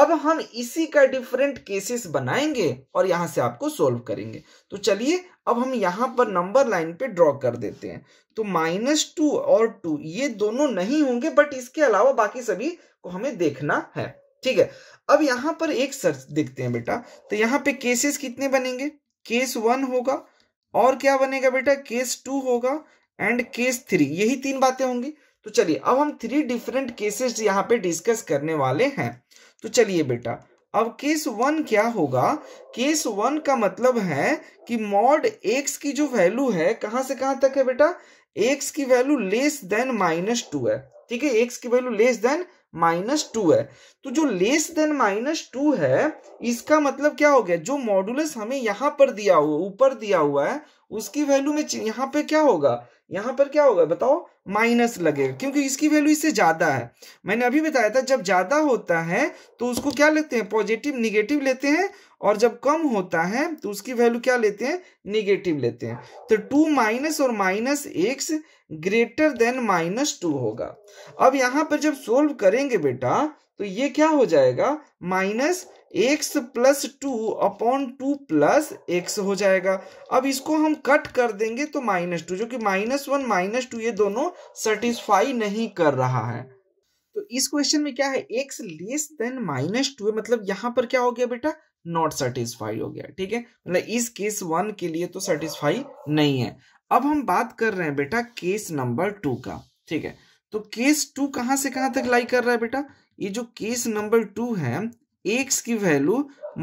अब हम इसी का डिफरेंट केसेस बनाएंगे और यहां से आपको सोल्व करेंगे तो चलिए अब हम यहां पर नंबर लाइन पे ड्रॉ कर देते हैं तो माइनस टू और टू ये दोनों नहीं होंगे बट इसके अलावा बाकी सभी को हमें देखना है ठीक है अब यहां पर एक सर्च देखते हैं बेटा तो यहां पे केसेस कितने बनेंगे केस वन होगा और क्या बनेगा बेटा केस टू होगा एंड केस थ्री यही तीन बातें होंगी तो चलिए अब हम थ्री डिफरेंट केसेस यहाँ पे डिस्कस करने वाले हैं तो चलिए बेटा अब केस वन क्या होगा केस वन का मतलब है कि मॉड एक्स की जो वैल्यू है कहां से कहां तक है बेटा एक्स की value less than minus two है ठीक है एक्स की value less than minus two है तो जो लेस देन माइनस टू है इसका मतलब क्या हो गया जो मॉडुलस हमें यहां पर दिया हुआ ऊपर दिया हुआ है उसकी वैल्यू में यहां पे क्या होगा यहां पर क्या होगा बताओ माइनस लगेगा क्योंकि इसकी वैल्यू इससे ज्यादा है मैंने अभी बताया था जब ज्यादा होता है तो उसको क्या लेते हैं पॉजिटिव निगेटिव लेते हैं और जब कम होता है तो उसकी वैल्यू क्या लेते हैं निगेटिव लेते हैं तो टू माइनस और minus x greater than minus two होगा अब यहां पर जब सोल्व करेंगे बेटा तो ये क्या हो जाएगा minus x plus two upon two plus x हो जाएगा अब इसको हम कट कर देंगे तो माइनस टू जो कि माइनस वन माइनस टू ये दोनों सेटिस्फाई नहीं कर रहा है तो इस क्वेश्चन में क्या है x less than minus two है मतलब यहां पर क्या हो गया बेटा नॉट सेटिस्फाई हो गया ठीक है मतलब इस केस वन के लिए तो सेटिस्फाई नहीं है अब हम बात कर रहे हैं बेटा केस नंबर टू का ठीक है तो केस टू कहां से कहां तक लाई कर रहा है बेटा ये जो केस नंबर टू है एक्स की वैल्यू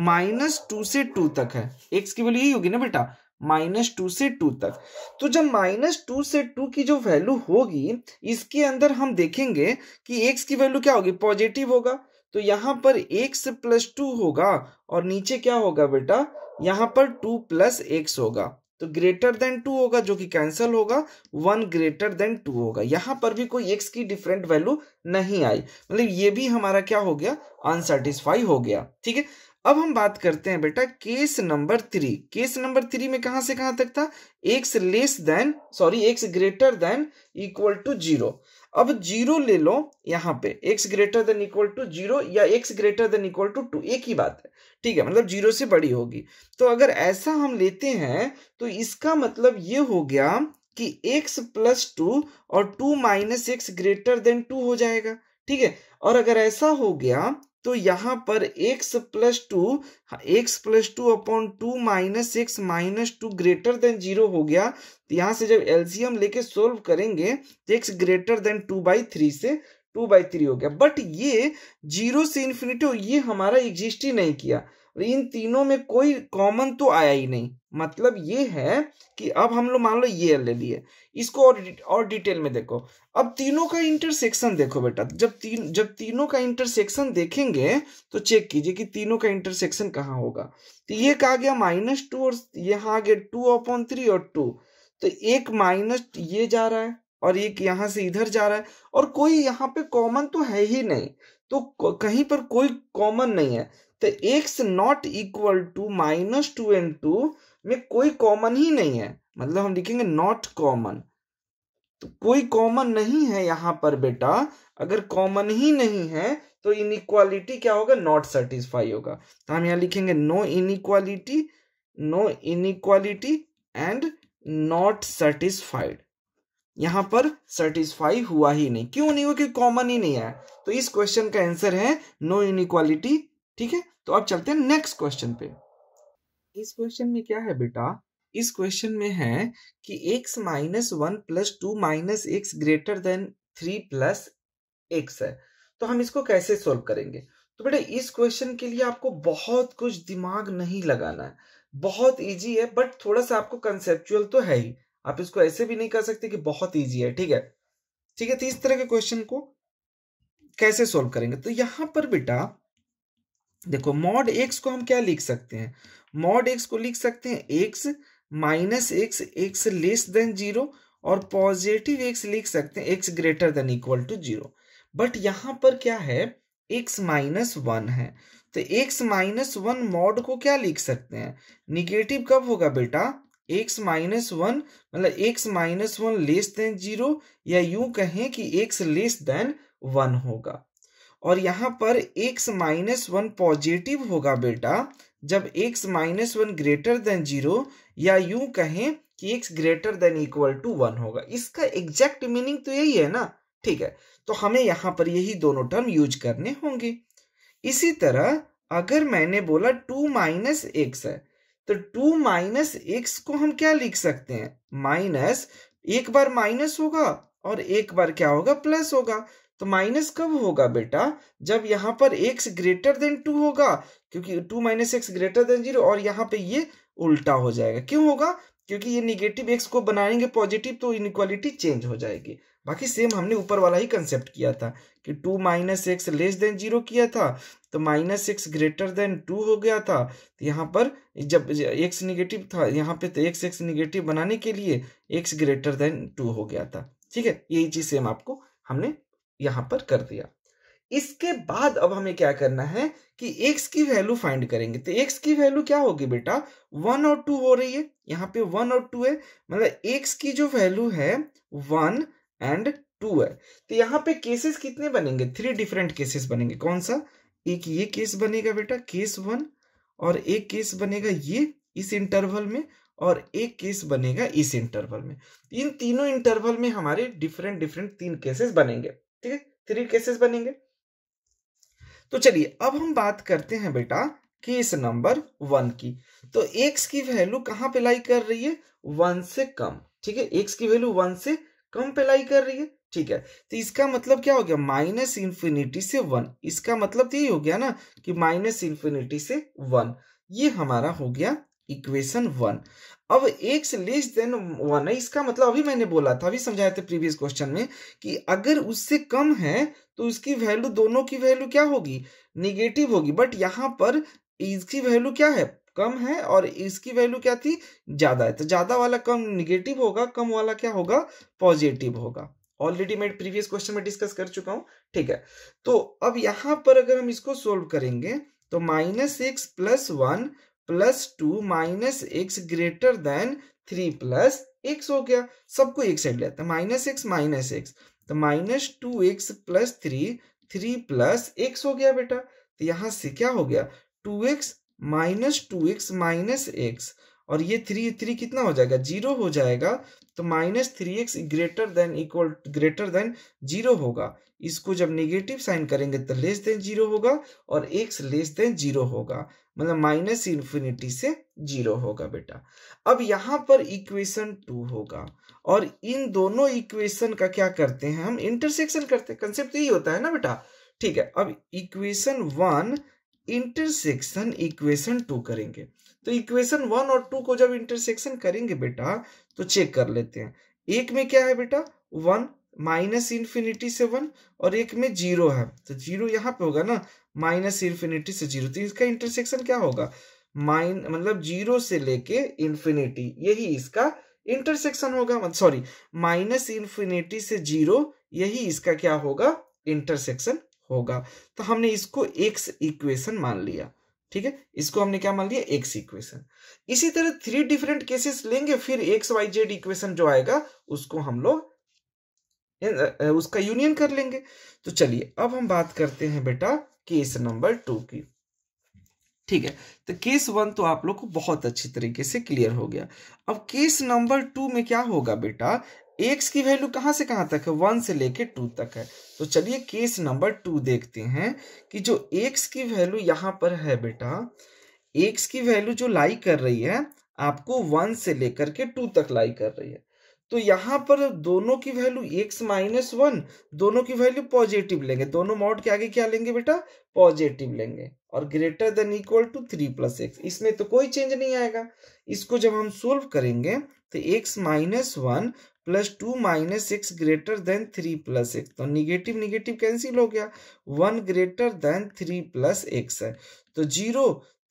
माइनस टू से टू तक है एक्स की वैल्यू यही होगी ना बेटा माइनस टू से टू तक तो जब माइनस टू से टू की जो वैल्यू होगी इसके अंदर हम देखेंगे कि एक्स की वैल्यू क्या होगी पॉजिटिव होगा तो यहां पर एक्स प्लस टू होगा और नीचे क्या होगा बेटा यहां पर टू प्लस एक्स होगा तो ग्रेटर देन टू होगा जो कि कैंसिल होगा वन ग्रेटर देन टू होगा यहां पर भी कोई एक्स की डिफरेंट वैल्यू नहीं आई मतलब ये भी हमारा क्या हो गया अनसेटिस्फाई हो गया ठीक है अब हम बात करते हैं बेटा case number three case number three में कहां से कहां तक था x less than sorry x greater than equal to zero अब जीरो ले लो यहाँ पे x greater than equal to zero या x greater than equal to to two ही बात है ठीक है मतलब जीरो से बड़ी होगी तो अगर ऐसा हम लेते हैं तो इसका मतलब ये हो गया कि एक्स प्लस टू और two minus x greater than two हो जाएगा ठीक है और अगर ऐसा हो गया तो यहाँ पर x plus two x plus two upon two minus x minus two greater than zero हो गया तो यहाँ से जब एलसीएम लेके सोल्व करेंगे तो x greater than two by three से टू बाई थ्री हो गया बट ये जीरो से इन्फिनिटी ये हमारा एग्जिस्ट ही नहीं किया तो इन तीनों में कोई कॉमन तो आया ही नहीं मतलब ये है कि अब हम लोग मान लो ये ले लिए इसको और और डिटेल में देखो अब तीनों का इंटरसेक्शन देखो बेटा जब तीन जब तीनों का इंटरसेक्शन देखेंगे तो चेक कीजिए कि तीनों का इंटरसेक्शन कहाँ होगा तो ये कहा गया माइनस टू और यहाँ आ गया टू अपॉन थ्री और टू तो एक माइनस ये जा रहा है और एक यहाँ से इधर जा रहा है और कोई यहाँ पे कॉमन तो है ही नहीं तो कहीं पर कोई कॉमन नहीं है तो x not equal to minus two and two में कोई कॉमन ही नहीं है मतलब हम लिखेंगे नॉट कॉमन तो कोई कॉमन नहीं है यहां पर बेटा अगर कॉमन ही नहीं है तो इनइक्वालिटी क्या होगा नॉट सेटिस्फाई होगा तो हम यहां लिखेंगे no inequality no inequality and not satisfied यहां पर सेटिस्फाई हुआ ही नहीं क्यों नहीं हुआ क्योंकि कॉमन ही नहीं है तो इस क्वेश्चन का आंसर है नो इनइक्वालिटी ठीक है तो अब चलते हैं नेक्स्ट क्वेश्चन पे इस क्वेश्चन में क्या है बेटा इस क्वेश्चन में है कि x minus one plus two minus x greater than three plus x है तो हम इसको कैसे सोल्व करेंगे तो बेटे इस क्वेश्चन के लिए आपको बहुत कुछ दिमाग नहीं लगाना है बहुत इजी है बट थोड़ा सा आपको कंसेप्चुअल तो है ही आप इसको ऐसे भी नहीं कर सकते कि बहुत इजी है ठीक है ठीक है तो इस तरह के क्वेश्चन को कैसे सोल्व करेंगे तो यहां पर बेटा देखो मॉड एक्स को हम क्या लिख सकते हैं मॉड एक्स को लिख सकते हैं x minus x x less than zero और पॉजिटिव एक्स लिख सकते हैं x greater than equal to zero but यहां पर क्या है एक्स माइनस वन है तो एक्स माइनस वन मॉड को क्या लिख सकते हैं निगेटिव कब होगा बेटा एक्स माइनस वन मतलब x minus one less than zero या यू कहें कि एक्स लेस देन वन होगा और यहाँ पर x माइनस वन पॉजिटिव होगा बेटा जब x minus one greater than zero या यूं कहें कि x greater than equal to one होगा इसका एग्जैक्ट मीनिंग तो यही है ना ठीक है तो हमें यहाँ पर यही दोनों टर्म यूज करने होंगे इसी तरह अगर मैंने बोला टू माइनस एक्स है तो टू माइनस एक्स को हम क्या लिख सकते हैं माइनस एक बार माइनस होगा और एक बार क्या होगा प्लस होगा तो माइनस कब होगा बेटा जब यहाँ पर एक्स ग्रेटर देन टू होगा क्योंकि two minus x greater than zero और यहाँ पे ये उल्टा हो जाएगा क्यों होगा क्योंकि ये निगेटिव एक्स को बनाएंगे पॉजिटिव तो इनक्वालिटी चेंज हो जाएगी बाकी सेम हमने ऊपर वाला ही कंसेप्ट किया था कि two minus x less than zero किया था तो minus x greater than two हो गया था तो यहाँ पर जब एक्स निगेटिव था यहाँ पे तो एक्स एक्स निगेटिव बनाने के लिए एक्स ग्रेटर देन टू हो गया था ठीक है यही चीज़ सेम आपको हमने यहां पर कर दिया इसके बाद अब हमें क्या करना है कि x की वैल्यू फाइंड करेंगे तो x की वैल्यू क्या होगी बेटा वन और टू हो रही है यहाँ पे वन और टू है मतलब x की जो वैल्यू है वन एंड टू है तो यहाँ पे केसेस कितने बनेंगे थ्री डिफरेंट केसेस बनेंगे कौन सा एक ये केस बनेगा बेटा केस वन और एक केस बनेगा ये इस इंटरवल में और एक केस बनेगा इस इंटरवल में इन तीनों इंटरवल में हमारे डिफरेंट डिफरेंट तीन केसेस बनेंगे ठीक है थ्री केसेस बनेंगे तो चलिए अब हम बात करते हैं बेटा इस नंबर वन की तो एक्स की वैल्यू कहां पे लाई कर रही है वन से कम ठीक है एक्स की वैल्यू वन से कम पे लाई कर रही है ठीक है तो इसका मतलब क्या हो गया माइनस इंफिनिटी से वन इसका मतलब तो यही हो गया ना कि माइनस इन्फिनिटी से वन ये हमारा हो गया इक्वेशन वन अब एक से लेस देन वन है इसका मतलब अभी मैंने बोला था अभी समझाया था प्रीवियस क्वेश्चन में कि अगर उससे कम है तो उसकी वैल्यू दोनों की वैल्यू क्या होगी निगेटिव होगी बट यहाँ पर इसकी वैल्यू क्या है कम है और इसकी वैल्यू क्या थी ज्यादा है तो ज्यादा वाला कम निगेटिव होगा कम वाला क्या होगा पॉजिटिव होगा ऑलरेडी मैं प्रीवियस क्वेश्चन में डिस्कस कर चुका हूं ठीक है तो अब यहां पर अगर हम इसको सोल्व करेंगे तो minus x plus one plus two minus x greater than three plus x हो गया सबको एक साइड लेते हैं माइनस एक्स माइनस एक्स तो minus two x plus three three plus x हो गया बेटा तो यहाँ से क्या हो गया two x minus two x minus x और ये थ्री थ्री कितना हो जाएगा जीरो हो जाएगा तो minus three x greater than equal greater than zero होगा इसको जब नेगेटिव साइन करेंगे तो लेस देन जीरो होगा और एक्स लेस देन जीरो होगा मतलब माइनस इन्फिनिटी से जीरो होगा बेटा अब यहाँ पर इक्वेशन टू होगा और इन दोनों इक्वेशन का क्या करते हैं हम इंटरसेक्शन करते हैं कंसेप्ट यही होता है ना बेटा ठीक है अब equation one intersection equation two करेंगे तो इक्वेशन वन और टू को जब इंटरसेक्शन करेंगे बेटा तो चेक कर लेते हैं एक में क्या है बेटा वन माइनस इन्फिनिटी से वन और एक में जीरो है तो जीरो यहाँ पे होगा ना माइनस इन्फिनिटी से जीरो तो इसका इंटरसेक्शन क्या होगा माइन मतलब जीरो से लेके इन्फिनिटी यही इसका इंटरसेक्शन होगा सॉरी मतलब माइनस इन्फिनिटी से जीरो यही इसका क्या होगा इंटरसेक्शन होगा तो हमने इसको एक्स इक्वेशन मान लिया ठीक है इसको हमने क्या मान लिया एक्स इक्वेशन इसी तरह थ्री डिफरेंट केसेस लेंगे फिर एक्स वाई जेड इक्वेशन जो आएगा उसको हम लोग उसका यूनियन कर लेंगे तो चलिए अब हम बात करते हैं बेटा केस नंबर टू की ठीक है तो केस वन तो आप लोग को बहुत अच्छी तरीके से क्लियर हो गया अब केस नंबर टू में क्या होगा बेटा एक्स की वैल्यू कहाँ से कहाँ तक है वन से लेके टू तक है तो चलिए केस नंबर टू देखते हैं कि जो एक्स की वैल्यू यहाँ पर है बेटा एक्स की वैल्यू जो लाई कर रही है आपको वन से लेकर के टू तक लाई कर रही है तो यहाँ पर दोनों की वैल्यू एक्स माइनस वन दोनों की वैल्यू पॉजिटिव लेंगे दोनों मॉड के आगे क्या लेंगे बेटा पॉजिटिव लेंगे और greater than equal to three plus x इसमें तो कोई चेंज नहीं आएगा इसको जब हम सोल्व करेंगे तो x minus one plus two minus six greater than three plus x तो निगेटिव निगेटिव कैंसिल हो गया one greater than three plus x है तो zero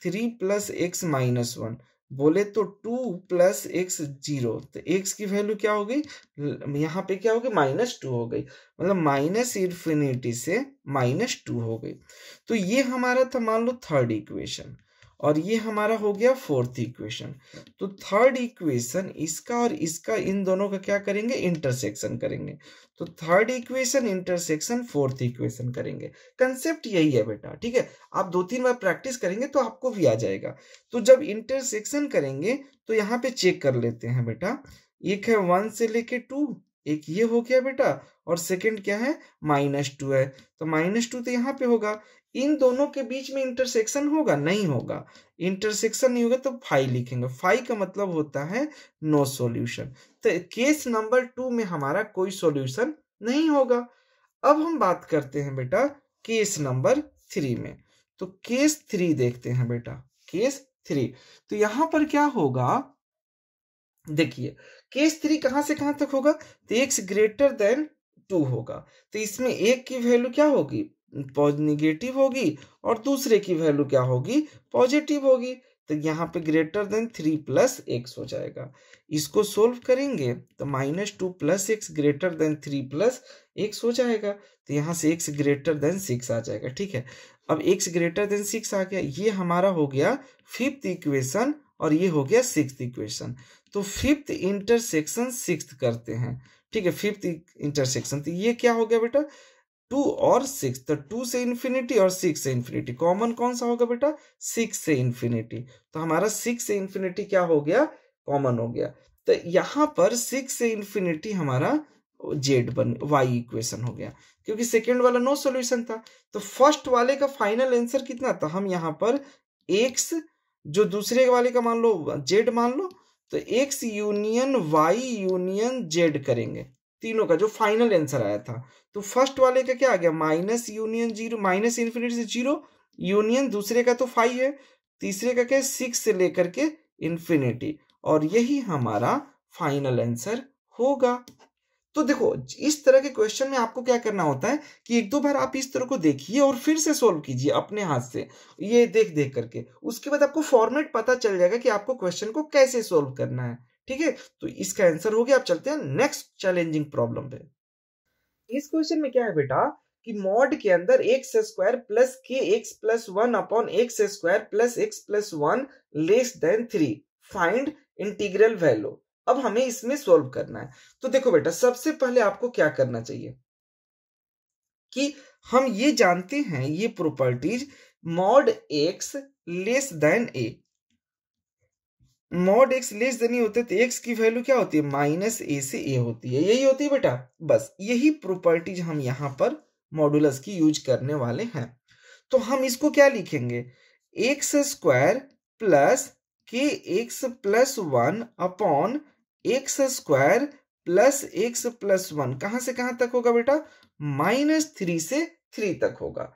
three plus x minus one बोले तो टू प्लस एक्स जीरो तो x की value क्या हो गई यहाँ पे क्या हो गई माइनस टू हो गई मतलब माइनस इन्फिनिटी से माइनस टू हो गई तो ये हमारा था मान लो थर्ड इक्वेशन और ये हमारा हो गया फोर्थ इक्वेशन तो थर्ड इक्वेशन इसका और इसका इन दोनों का क्या करेंगे इंटरसेक्शन करेंगे तो third equation intersection fourth equation करेंगे कंसेप्ट यही है बेटा ठीक है आप दो तीन बार प्रैक्टिस करेंगे तो आपको भी आ जाएगा तो जब इंटरसेक्शन करेंगे तो यहाँ पे चेक कर लेते हैं बेटा एक है वन से लेके टू एक ये हो गया बेटा और सेकंड क्या है माइनस टू है तो माइनस टू तो यहाँ पे होगा इन दोनों के बीच में इंटरसेक्शन होगा नहीं होगा इंटरसेक्शन नहीं होगा तो फाइव लिखेंगे फाइव का मतलब होता है नो सॉल्यूशन तो केस नंबर टू में हमारा कोई सॉल्यूशन नहीं होगा अब हम बात करते हैं बेटा केस नंबर थ्री में तो केस थ्री देखते हैं बेटा केस थ्री तो यहां पर क्या होगा देखिए केस थ्री कहां से कहां तक होगा तो एक ग्रेटर देन टू होगा तो इसमें एक की वैल्यू क्या होगी निगेटिव होगी और दूसरे की वैल्यू क्या होगी पॉजिटिव होगी तो यहाँ पे greater than three plus x हो जाएगा इसको सोल्व करेंगे तो minus two plus x greater than three plus x हो जाएगा तो यहाँ से एक्स ग्रेटर देन सिक्स आ जाएगा ठीक है अब एक्स ग्रेटर देन सिक्स आ गया ये हमारा हो गया फिफ्थ इक्वेशन और ये हो गया सिक्स इक्वेशन तो फिफ्थ इंटरसेक्शन सिक्स करते हैं ठीक है फिफ्थ इंटरसेक्शन तो ये क्या हो गया बेटा टू और सिक्स तो टू से इन्फिनिटी और सिक्स से इन्फिनिटी कॉमन कौन सा होगा बेटा सिक्स से इन्फिनिटी तो हमारा सिक्स से इन्फिनिटी क्या हो गया कॉमन हो गया तो यहाँ पर सिक्स से इन्फिनिटी हमारा जेड बन वाई इक्वेशन हो गया क्योंकि सेकेंड वाला नो सोल्यूशन था तो फर्स्ट वाले का फाइनल आंसर कितना था हम यहाँ पर एक्स जो दूसरे वाले का मान लो जेड मान लो तो x union y union z करेंगे तीनों का जो फाइनल आंसर आया था तो फर्स्ट वाले का क्या आ गया minus union zero minus infinity से जीरो यूनियन दूसरे का तो फाइव है तीसरे का क्या सिक्स से लेकर के इन्फिनिटी और यही हमारा फाइनल आंसर होगा तो देखो इस तरह के क्वेश्चन में आपको क्या करना होता है कि एक दो बार आप इस तरह को देखिए और फिर से सोल्व कीजिए अपने हाथ से ये देख देख करके उसके बाद आपको फॉर्मेट पता चल जाएगा कि आपको क्वेश्चन को कैसे सोल्व करना है ठीक है तो इसका आंसर हो गया आप चलते हैं नेक्स्ट चैलेंजिंग प्रॉब्लम पे इस क्वेश्चन में क्या है बेटा कि मॉड के अंदर x square plus k x plus one upon x square plus x plus one less than three find integral value अब हमें इसमें सॉल्व करना है तो देखो बेटा सबसे पहले आपको क्या करना चाहिए कि हम ये जानते हैं ये properties mod x less than a mod x less देनी होती है तो एक्स की वैल्यू क्या होती है माइनस ए से ए होती है यही होती है बेटा बस यही प्रॉपर्टीज हम यहाँ पर मॉडुलस की यूज करने वाले हैं तो हम इसको क्या लिखेंगे x square plus k x plus one upon x square plus x plus one कहाँ से कहाँ तक होगा बेटा माइनस थ्री से थ्री तक होगा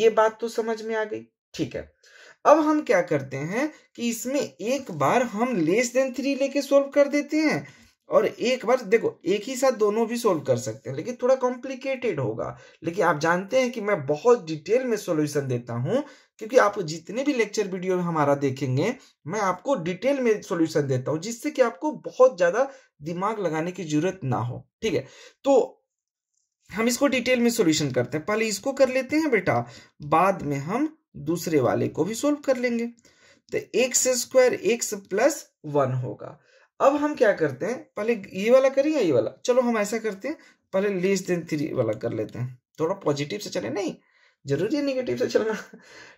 ये बात तो समझ में आ गई ठीक है अब हम क्या करते हैं कि इसमें एक बार हम लेस देन थ्री लेके सोल्व कर देते हैं और एक बार देखो एक ही साथ दोनों भी सोल्व कर सकते हैं लेकिन थोड़ा कॉम्प्लिकेटेड होगा लेकिन आप जानते हैं कि मैं बहुत डिटेल में सोल्यूशन देता हूँ क्योंकि आप जितने भी लेक्चर वीडियो में हमारा देखेंगे मैं आपको डिटेल में सोल्यूशन देता हूं जिससे कि आपको बहुत ज़्यादा दिमाग लगाने की जरूरत ना हो ठीक है तो हम इसको डिटेल में सोल्यूशन करते हैं पहले इसको कर लेते हैं बेटा बाद में हम दूसरे वाले को भी सोल्व कर लेंगे तो x square x plus one होगा अब हम क्या करते हैं पहले ये वाला करिए ये वाला चलो हम ऐसा करते हैं पहले लेस देन थ्री वाला कर लेते हैं थोड़ा पॉजिटिव से चले नहीं जरूरी है निगेटिव से चलना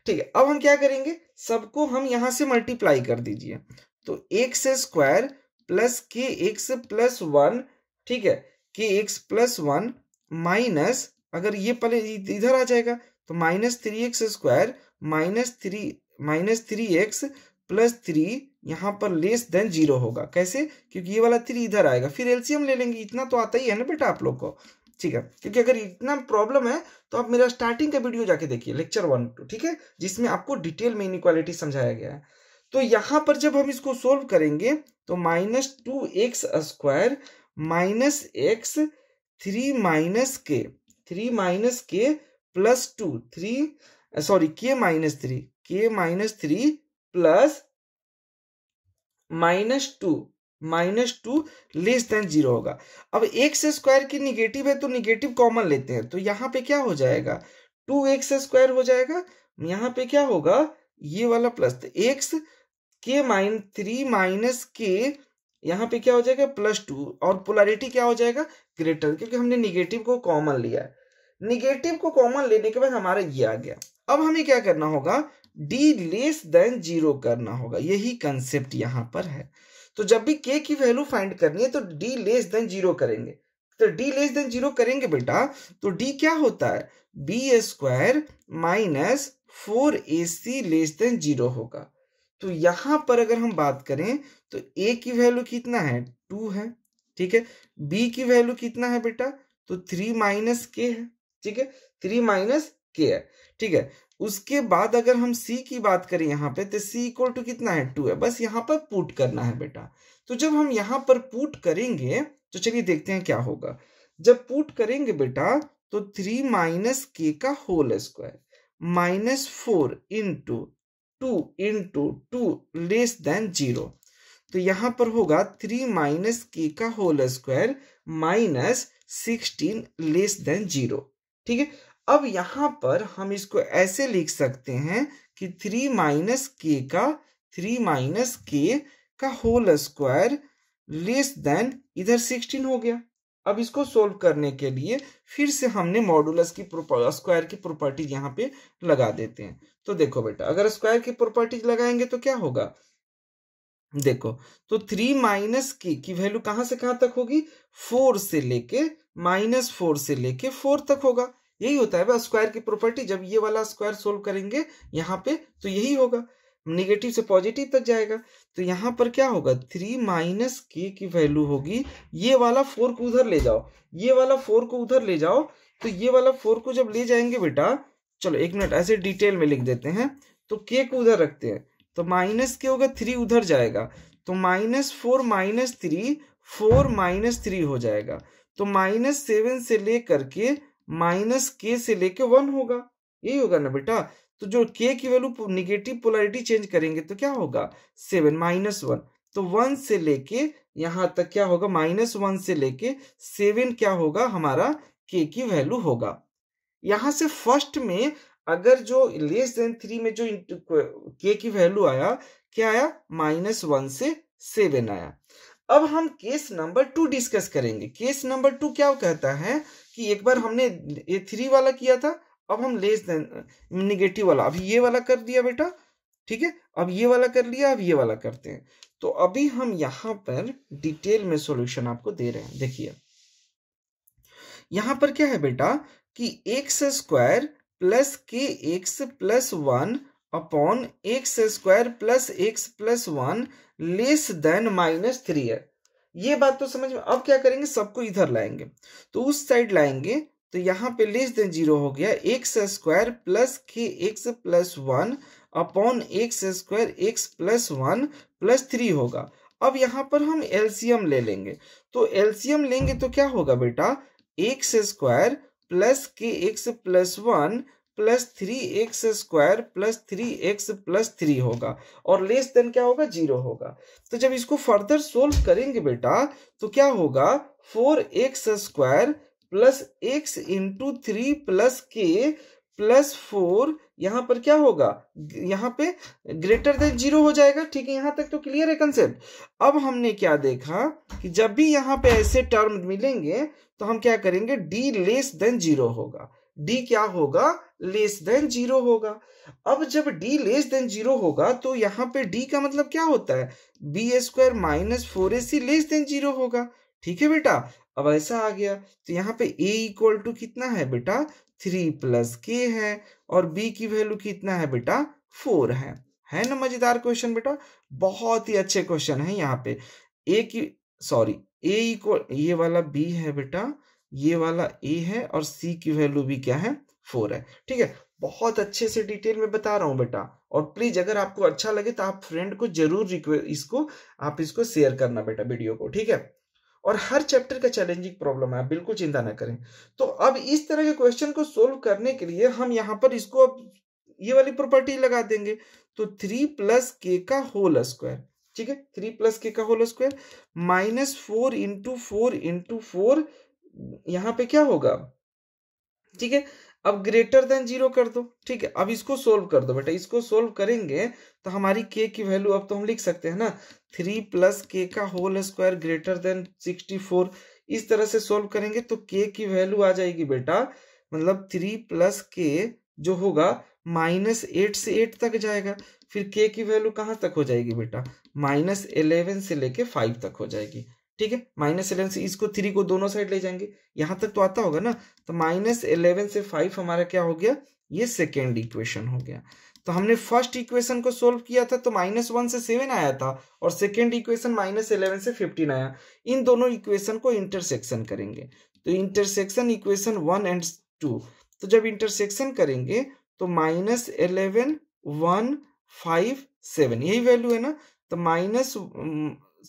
ठीक है अब हम क्या करेंगे सबको हम यहां से मल्टीप्लाई कर दीजिए तो x square plus k x plus one ठीक है के एक्स प्लस वन माइनस अगर ये पहले इधर आ जाएगा तो minus three x square minus three minus three x plus three यहाँ पर लेस देन जीरो होगा कैसे क्योंकि ये वाला थ्री इधर आएगा फिर एलसीएम ले लेंगे इतना तो आता ही है ना बेटा आप लोग को ठीक है क्योंकि अगर इतना प्रॉब्लम है तो आप मेरा स्टार्टिंग का वीडियो जाके देखिए लेक्चर वन टू ठीक है जिसमें आपको डिटेल में इनक्वालिटी समझाया गया है तो यहाँ पर जब हम इसको सोल्व करेंगे तो minus two x square minus x three minus k three minus k plus two three sorry k minus three k minus three plus minus two minus two less than zero होगा अब x square की negative है तो negative common लेते हैं तो यहाँ पे क्या हो जाएगा टू एक्स स्क्वायर हो जाएगा यहां पे क्या होगा ये वाला plus x k minus three minus k यहाँ पे क्या हो जाएगा प्लस टू और पोलरिटी क्या हो जाएगा ग्रेटर क्योंकि हमने निगेटिव को कॉमन लिया निगेटिव को कॉमन लेने के बाद हमारा ये आ गया अब हमें क्या करना होगा डी लेस देन जीरो करना होगा यही कंसेप्ट यहां पर है तो जब भी के की वैल्यू फाइंड करनी है तो डी लेस देन जीरो करेंगे तो डी लेस देन जीरो करेंगे बेटा तो डी क्या होता है b square minus four a c less than zero होगा तो यहां पर अगर हम बात करें तो ए की वैल्यू कितना है टू है ठीक है बी की वैल्यू कितना है बेटा तो थ्री माइनस के है ठीक है थ्री माइनस केयर ठीक है उसके बाद अगर हम सी की बात करें यहाँ पे तो सी इक्वल टू कितना है टू है बस यहाँ पर पुट करना है बेटा तो जब हम यहाँ पर पुट करेंगे तो चलिए देखते हैं क्या होगा जब पुट करेंगे बेटा तो थ्री माइनस के का whole square minus four into two into two less than zero तो यहाँ पर होगा थ्री माइनस के का whole square minus sixteen less than zero ठीक है अब यहाँ पर हम इसको ऐसे लिख सकते हैं कि थ्री माइनस के का थ्री माइनस के का होल स्क्वायर लेस देन इधर सिक्सटीन हो गया अब इसको सोल्व करने के लिए फिर से हमने मॉडुलस की स्क्वायर की प्रॉपर्टी यहाँ पे लगा देते हैं तो देखो बेटा अगर स्क्वायर की प्रॉपर्टी लगाएंगे तो क्या होगा देखो तो थ्री माइनस के की वैल्यू कहां से कहां तक होगी फोर से लेके माइनस फोर से लेके फोर तक होगा यही होता है स्क्वायर की प्रॉपर्टी जब ये वाला स्क्वायर सोल्व करेंगे यहाँ पे तो यही होगा निगेटिव से पॉजिटिव तक जाएगा तो यहाँ पर क्या होगा थ्री माइनस के की वैल्यू होगी ये वाला फोर को उधर ले जाओ ये वाला फोर को उधर ले जाओ तो ये वाला फोर को जब ले जाएंगे बेटा चलो एक मिनट ऐसे डिटेल में लिख देते हैं तो के को उधर रखते हैं तो माइनस के होगा थ्री उधर जाएगा तो minus four minus three four minus three हो जाएगा तो माइनस सेवन से लेकर के माइनस के से लेके वन होगा यही होगा ना बेटा तो जो के की वैल्यू निगेटिव पोलरिटी चेंज करेंगे तो क्या होगा सेवन माइनस वन तो वन से लेके यहां तक क्या होगा माइनस वन से लेके सेवन क्या होगा हमारा के की वैल्यू होगा यहां से फर्स्ट में अगर जो लेस देन थ्री में जो के की वैल्यू आया क्या आया माइनस वन से सेवन आया अब हम केस नंबर टू डिस्कस करेंगे केस नंबर टू क्या कहता है कि एक बार हमने ये थ्री वाला किया था अब हम लेस देन निगेटिव वाला अभी ये वाला कर दिया बेटा ठीक है अब ये वाला कर लिया अब ये वाला करते हैं तो अभी हम यहां पर डिटेल में सॉल्यूशन आपको दे रहे हैं देखिए यहां पर क्या है बेटा कि x square plus k x plus one upon x square plus x plus one less than minus three है ये बात तो समझ में अब क्या करेंगे सबको इधर लाएंगे तो उस साइड लाएंगे तो यहाँ पे लेस देन जीरो हो गया x square plus k x plus one upon x square x plus one plus three होगा अब यहाँ पर हम एल्सियम ले लेंगे तो एल्सियम लेंगे तो क्या होगा बेटा x square plus k x plus one plus three x square plus three x plus three होगा और लेस देन क्या होगा जीरो होगा तो जब इसको फर्दर सोल्व करेंगे बेटा तो क्या होगा four x square plus x into three plus k plus four यहाँ पर क्या होगा यहाँ पे ग्रेटर देन जीरो हो जाएगा ठीक है यहाँ तक तो क्लियर है कंसेप्ट अब हमने क्या देखा कि जब भी यहाँ पे ऐसे टर्म मिलेंगे तो हम क्या करेंगे डी लेस देन जीरो होगा डी क्या होगा लेस देन जीरो होगा अब जब डी लेस देन जीरो होगा तो यहाँ पे डी का मतलब क्या होता है b square minus four a c less than zero होगा ठीक है बेटा अब ऐसा आ गया तो यहाँ पे ए इक्वल टू कितना है बेटा थ्री प्लस के है और बी की वैल्यू कितना है बेटा फोर है है ना मजेदार क्वेश्चन बेटा बहुत ही अच्छे क्वेश्चन है यहाँ पे ए की सॉरी ए इक्वल ये वाला बी है बेटा ये वाला ए है और सी की वैल्यू भी क्या है फोर है ठीक है बहुत अच्छे से डिटेल में बता रहा हूँ बेटा और प्लीज अगर आपको अच्छा लगे तो आप फ्रेंड को जरूर रिक्वेस्ट इसको आप इसको शेयर करना बेटा वीडियो को ठीक है और हर चैप्टर का चैलेंजिंग प्रॉब्लम है आप बिल्कुल चिंता ना करें तो अब इस तरह के क्वेश्चन को सोल्व करने के लिए हम यहाँ पर इसको अब ये वाली प्रॉपर्टी लगा देंगे तो थ्री प्लस के का होल स्क्वायर ठीक है थ्री प्लस के का whole square minus four into four into four यहाँ पे क्या होगा ठीक है अब ग्रेटर देन जीरो कर दो ठीक है अब इसको सोल्व कर दो बेटा इसको सोल्व करेंगे तो हमारी के की वैल्यू अब तो हम लिख सकते हैं ना थ्री प्लस के का whole square greater than sixty four इस तरह से सोल्व करेंगे तो के की वैल्यू आ जाएगी बेटा मतलब थ्री प्लस के जो होगा माइनस एट से एट तक जाएगा फिर के की वैल्यू कहाँ तक हो जाएगी बेटा माइनस इलेवन से लेके फाइव तक हो जाएगी ठीक है माइनस इलेवन से इसको थ्री को दोनों साइड ले जाएंगे यहां तक तो आता होगा ना तो माइनस इलेवन से फाइव हमारा क्या हो गया ये सेकेंड इक्वेशन हो गया तो हमने फर्स्ट इक्वेशन को सोल्व किया था तो माइनस वन से सेवन आया था और सेकेंड इक्वेशन माइनस इलेवन से फिफ्टीन आया इन दोनों इक्वेशन को इंटरसेक्शन करेंगे तो intersection equation one and two तो जब इंटरसेक्शन करेंगे तो minus eleven one five seven यही वैल्यू है ना तो माइनस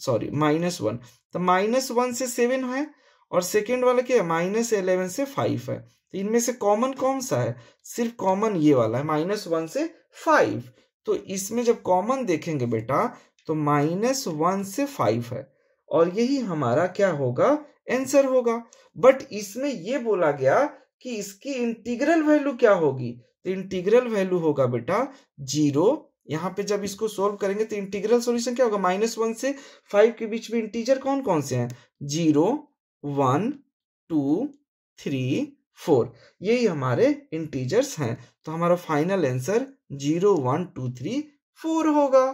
सॉरी माइनस वन तो माइनस वन से सेवन है और सेकेंड वाला क्या है माइनस एलेवन से फाइव है तो इनमें से कॉमन कौन सा है सिर्फ कॉमन ये वाला है माइनस वन से फाइव तो इसमें जब कॉमन देखेंगे बेटा तो माइनस वन से फाइव है और यही हमारा क्या होगा आंसर होगा बट इसमें ये बोला गया कि इसकी इंटीग्रल वैल्यू क्या होगी तो इंटीग्रल वैल्यू होगा बेटा जीरो यहाँ पे जब इसको सोल्व करेंगे तो इंटीग्रल सॉल्यूशन क्या होगा माइनस वन से फाइव के बीच में इंटीजर कौन कौन से हैं zero one two three four यही हमारे इंटीजर्स हैं तो हमारा final answer zero one two three four होगा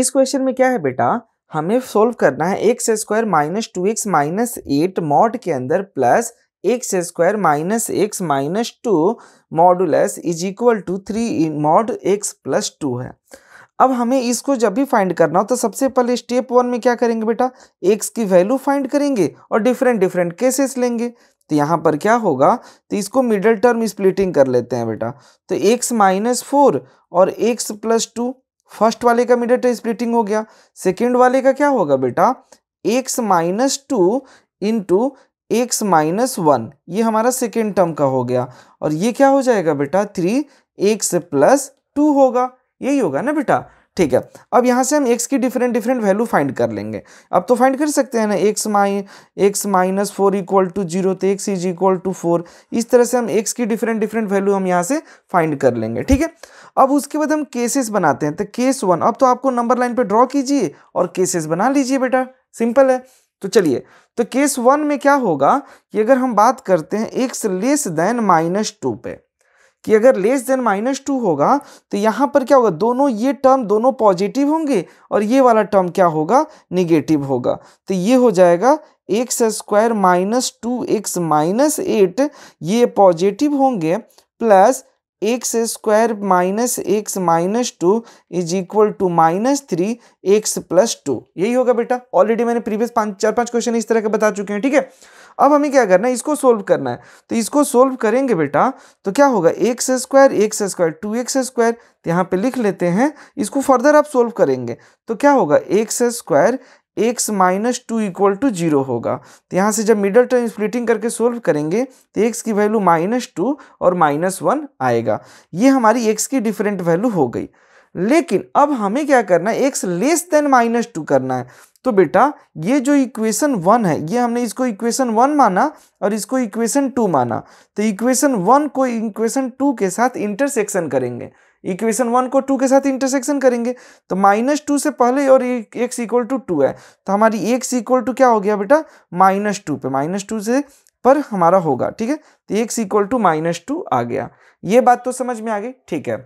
इस क्वेश्चन में क्या है बेटा हमें सोल्व करना है x square minus two x minus eight mod के अंदर plus x square minus x minus two modulus is equal to three mod x plus two है अब हमें इसको जब भी फाइंड करना हो तो सबसे पहले स्टेप वन में क्या करेंगे बेटा एक्स की वैल्यू फाइंड करेंगे और डिफरेंट डिफरेंट केसेस लेंगे तो यहाँ पर क्या होगा तो इसको मिडल टर्म स्प्लिटिंग कर लेते हैं बेटा तो एक्स माइनस फोर और एक्स प्लस टू फर्स्ट वाले का मिडल टर्म स्प्लिटिंग हो गया सेकेंड वाले का क्या होगा बेटा x minus two into x minus one ये हमारा सेकेंड टर्म का हो गया और ये क्या हो जाएगा बेटा थ्री एक्स प्लस टू होगा यही होगा ना बेटा ठीक है अब यहाँ से हम x की डिफरेंट डिफरेंट वैल्यू फाइंड कर लेंगे अब तो फाइंड कर सकते हैं ना x minus x minus four equal to zero तो x is equal to four इस तरह से हम x की डिफरेंट डिफरेंट वैल्यू हम यहाँ से फाइंड कर लेंगे ठीक है अब उसके बाद हम केसेस बनाते हैं तो केस वन अब तो आपको नंबर लाइन पर ड्रॉ कीजिए और केसेस बना लीजिए बेटा सिंपल है तो चलिए तो केस वन में क्या होगा कि अगर हम बात करते हैं x less than minus two पे कि अगर लेस देन माइनस टू होगा तो यहाँ पर क्या होगा दोनों ये टर्म दोनों पॉजिटिव होंगे और ये वाला टर्म क्या होगा निगेटिव होगा तो ये हो जाएगा x square minus two x minus eight ये पॉजिटिव होंगे plus x square minus x minus two is equal to minus three x plus two यही होगा बेटा ऑलरेडी मैंने प्रीवियस पांच चार पांच क्वेश्चन इस तरह के बता चुके हैं ठीक है अब हमें क्या करना है इसको सोल्व करना है तो इसको सोल्व करेंगे बेटा तो क्या होगा x square x square two x square यहाँ पे लिख लेते हैं इसको फर्दर आप सोल्व करेंगे तो क्या होगा x square x minus two equal to zero होगा तो यहाँ से जब मिडल टर्म स्प्लिटिंग करके सोल्व करेंगे तो एक्स की वैल्यू माइनस टू और माइनस वन आएगा ये हमारी एक्स की डिफरेंट वैल्यू हो गई लेकिन अब हमें क्या करना है x less than minus two करना है तो बेटा ये जो इक्वेशन वन है ये हमने इसको इक्वेशन वन माना और इसको इक्वेशन टू माना तो इक्वेशन वन को इक्वेशन टू के साथ इंटरसेक्शन करेंगे इक्वेशन वन को टू के साथ इंटरसेक्शन करेंगे तो माइनस टू से पहले और एक्स इक्वल टू टू है तो हमारी एक्स इक्वल टू क्या हो गया बेटा माइनस टू पे माइनस टू से पर हमारा होगा ठीक है तो x equal to minus two आ गया ये बात तो समझ में आ गई ठीक है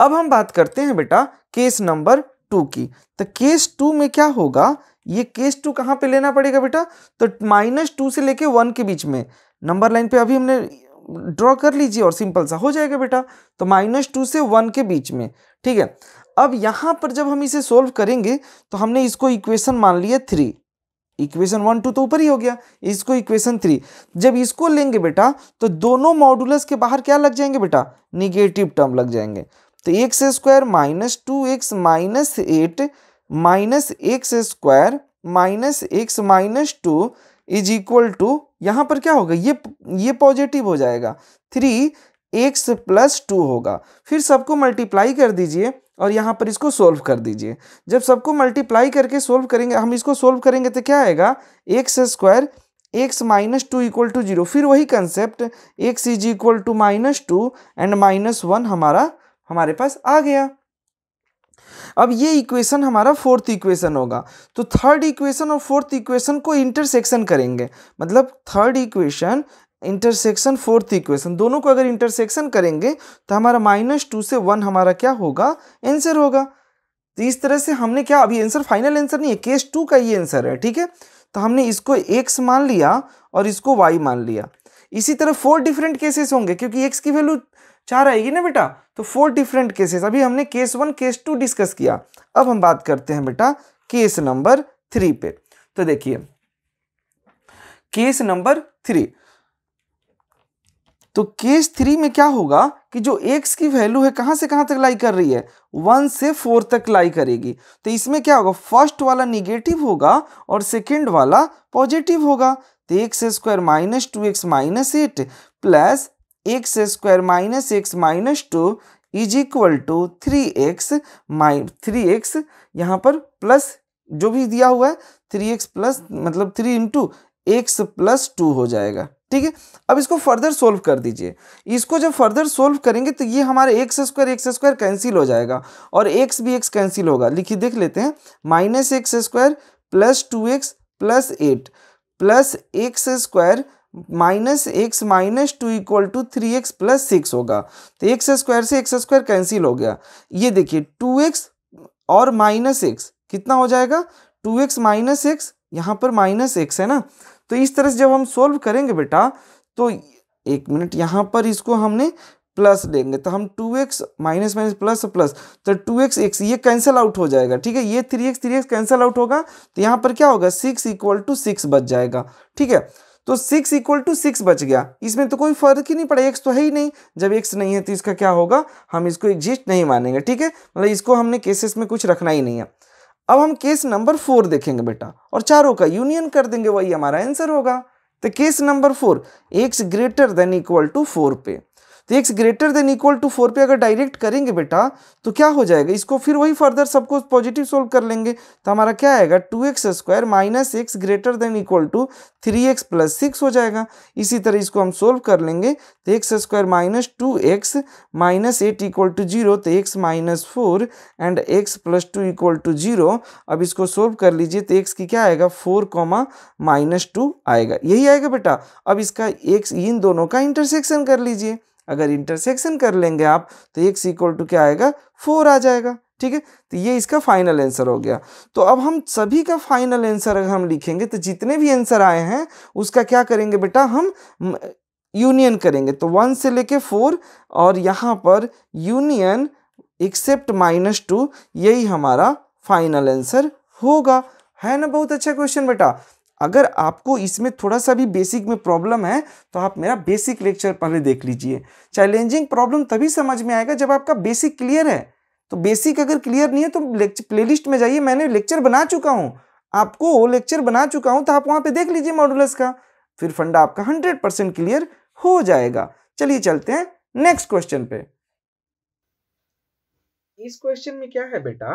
अब हम बात करते हैं बेटा केस नंबर टू की तो केस टू में क्या होगा ये केस टू कहाँ पे लेना पड़ेगा बेटा तो माइनस टू से लेके वन के बीच में नंबर लाइन पे अभी हमने ड्रॉ कर लीजिए और सिंपल सा हो जाएगा बेटा तो माइनस टू से वन के बीच में ठीक है अब यहाँ पर जब हम इसे सोल्व करेंगे तो हमने इसको इक्वेशन मान लिया थ्री इक्वेशन वन टू तो ऊपर ही हो गया इसको इक्वेशन थ्री जब इसको लेंगे बेटा तो दोनों मॉडुलस के बाहर क्या लग जाएंगे बेटा निगेटिव टर्म लग जाएंगे तो x square minus two x minus eight minus x square minus x minus two is equal to यहाँ पर क्या होगा ये ये पॉजिटिव हो जाएगा थ्री एक्स प्लस टू होगा फिर सबको मल्टीप्लाई कर दीजिए और यहाँ पर इसको सोल्व कर दीजिए जब सबको मल्टीप्लाई करके सोल्व करेंगे हम इसको सोल्व करेंगे तो क्या आएगा x square x minus two equal to zero फिर वही concept x is equal to minus two and minus one हमारा हमारे पास आ गया अब ये इक्वेशन हमारा फोर्थ इक्वेशन होगा तो थर्ड इक्वेशन और फोर्थ इक्वेशन को इंटरसेक्शन करेंगे मतलब third equation intersection fourth equation दोनों को अगर इंटरसेक्शन करेंगे तो हमारा माइनस टू से वन हमारा क्या होगा आंसर होगा तो इस तरह से हमने क्या अभी आंसर फाइनल आंसर नहीं है केस टू का ये आंसर है ठीक है तो हमने इसको एक्स मान लिया और इसको वाई मान लिया इसी तरह फोर डिफरेंट केसेस होंगे क्योंकि एक्स की वैल्यू चार आएगी ना बेटा तो फोर डिफरेंट केसेस अभी हमने case one case two discuss किया अब हम बात करते हैं बेटा केस नंबर थ्री पे तो देखिए केस नंबर थ्री तो केस थ्री में क्या होगा कि जो एक्स की वैल्यू है कहां से कहां तक लाई कर रही है वन से फोर तक लाई करेगी तो इसमें क्या होगा फर्स्ट वाला निगेटिव होगा और सेकेंड वाला पॉजिटिव होगा तो x square minus two x minus eight plus x square minus x minus two is equal to three x my three x यहाँ पर प्लस जो भी दिया हुआ है थ्री एक्स प्लस मतलब three into x plus two हो जाएगा ठीक है अब इसको फर्दर सोल्व कर दीजिए इसको जब फर्दर सोल्व करेंगे तो ये हमारे x square x square cancel हो जाएगा और एक्स भी एक्स कैंसिल होगा लिखिए देख लेते हैं minus x square plus two x plus eight plus x square minus x minus two equal to three x plus six होगा तो एक्स स्क्वायर से एक्स स्क्वायर कैंसिल हो गया ये देखिए टू एक्स और माइनस एक्स कितना हो जाएगा टू एक्स माइनस एक्स यहाँ पर माइनस एक्स है ना तो इस तरह से जब हम सोल्व करेंगे बेटा तो एक मिनट यहाँ पर इसको हमने प्लस लेंगे तो हम two x minus minus plus plus तो टू एक्स एक्स ये कैंसिल आउट हो जाएगा ठीक है ये three x three x cancel out होगा तो यहाँ पर क्या होगा सिक्स इक्वल टू सिक्स बच जाएगा ठीक है तो सिक्स इक्वल टू सिक्स बच गया इसमें तो कोई फर्क ही नहीं पड़ा एक्स तो है ही नहीं जब एक्स नहीं है तो इसका क्या होगा हम इसको एग्जिस्ट नहीं मानेंगे ठीक है मतलब इसको हमने केसेस में कुछ रखना ही नहीं है अब हम केस नंबर फोर देखेंगे बेटा और चारों का यूनियन कर देंगे वही हमारा आंसर होगा तो case number four x greater than equal to four पे तो x greater than equal to four पे अगर डायरेक्ट करेंगे बेटा तो क्या हो जाएगा इसको फिर वही फर्दर सबको पॉजिटिव सोल्व कर लेंगे तो हमारा क्या आएगा two x square minus x greater than equal to three x plus six हो जाएगा इसी तरह इसको हम सोल्व कर लेंगे तो x square minus two x minus eight equal to zero तो x minus four and x plus two equal to zero अब इसको सोल्व कर लीजिए तो एक्स की क्या आएगा फोर कॉमा माइनस टू आएगा यही आएगा बेटा अब इसका एक्स इन दोनों का इंटरसेक्शन कर लीजिए अगर इंटरसेक्शन कर लेंगे आप तो एक्स इक्वल टू क्या आएगा फोर आ जाएगा ठीक है तो ये इसका फाइनल आंसर हो गया तो अब हम सभी का फाइनल आंसर अगर हम लिखेंगे तो जितने भी आंसर आए हैं उसका क्या करेंगे बेटा हम यूनियन करेंगे तो वन से लेके फोर और यहाँ पर यूनियन एक्सेप्ट माइनस टू यही हमारा फाइनल आंसर होगा है ना बहुत अच्छा क्वेश्चन बेटा अगर आपको इसमें थोड़ा सा भी बेसिक में प्रॉब्लम है तो आप मेरा बेसिक लेक्चर पहले देख लीजिए चैलेंजिंग प्रॉब्लम तभी समझ में आएगा जब आपका बेसिक क्लियर है तो बेसिक अगर क्लियर नहीं है तो प्लेलिस्ट में जाइए मैंने लेक्चर बना चुका हूँ आपको लेक्चर बना चुका हूँ तो आप वहाँ पर देख लीजिए मॉडुलस का फिर फंडा आपका हंड्रेड परसेंट क्लियर हो जाएगा चलिए चलते हैं नेक्स्ट क्वेश्चन पे इस क्वेश्चन में क्या है बेटा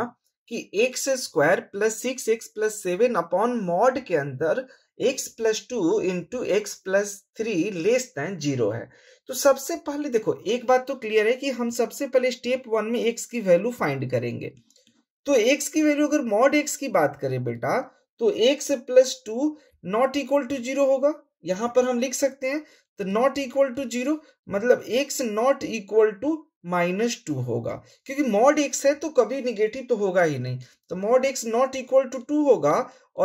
कि x square plus six x plus seven upon mod के अंदर x plus two into x plus three less than zero है तो सबसे पहले देखो एक बात तो क्लियर है कि हम सबसे पहले स्टेप वन में एक्स की वैल्यू फाइंड करेंगे तो एक्स की वैल्यू अगर मॉड एक्स की बात करें बेटा तो x plus two not equal to zero होगा यहां पर हम लिख सकते हैं तो नॉट इक्वल टू जीरो मतलब x not equal to minus two होगा क्योंकि मॉड एक्स है तो कभी निगेटिव तो होगा ही नहीं तो mod x not equal to two होगा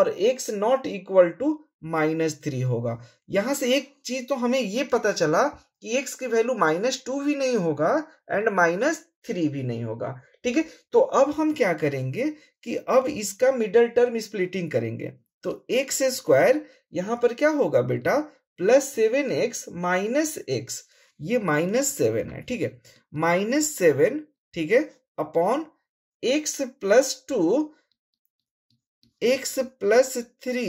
और x not equal to minus three होगा यहां से एक चीज तो हमें ये पता चला कि एक्स की वैल्यू माइनस टू भी नहीं होगा एंड माइनस थ्री भी नहीं होगा ठीक है तो अब हम क्या करेंगे कि अब इसका मिडल टर्म स्प्लिटिंग करेंगे तो एक्स स्क्वायर यहां पर क्या होगा बेटा plus seven x minus x ये माइनस सेवन है ठीक है माइनस सेवन ठीक है upon x plus two x plus three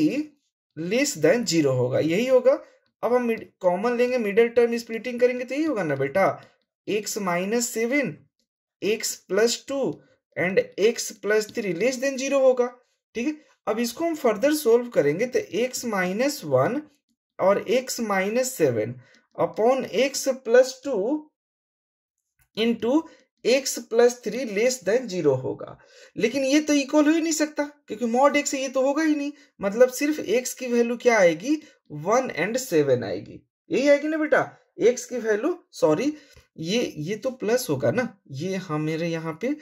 less than zero होगा यही होगा अब हम कॉमन लेंगे मिडिल टर्म स्प्लिटिंग करेंगे तो यही होगा ना बेटा x minus seven x plus two and x plus three less than zero होगा ठीक है अब इसको हम फर्दर सोल्व करेंगे तो एक्स माइनस वन और x minus seven upon x plus two into x plus three less than zero होगा लेकिन ये तो इक्वल हो ही नहीं सकता क्योंकि मॉड एक्स ये तो होगा ही नहीं मतलब सिर्फ एक्स की वैल्यू क्या आएगी वन एंड सेवन आएगी यही आएगी ना बेटा एक्स की वैल्यू सॉरी ये ये तो प्लस होगा ना ये हमारे हाँ, यहाँ पे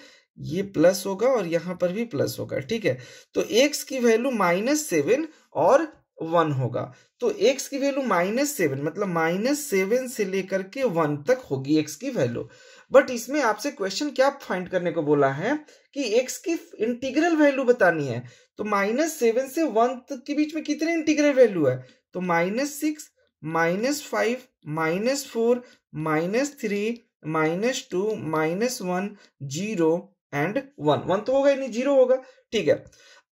ये प्लस होगा और यहाँ पर भी प्लस होगा ठीक है तो एक्स की वैल्यू माइनस सेवन और वन होगा तो एक्स की वैल्यू माइनस सेवन मतलब माइनस सेवन से लेकर के वन तक होगी एक्स की वैल्यू बट इसमें आपसे क्वेश्चन क्या फाइंड करने को बोला है कि एक्स की इंटीग्रल वैल्यू बतानी है तो माइनस सेवन से वन तक के बीच में कितने इंटीग्रल वैल्यू है तो minus six minus five minus four minus three minus two minus one zero and one one तो होगा यानी जीरो होगा ठीक है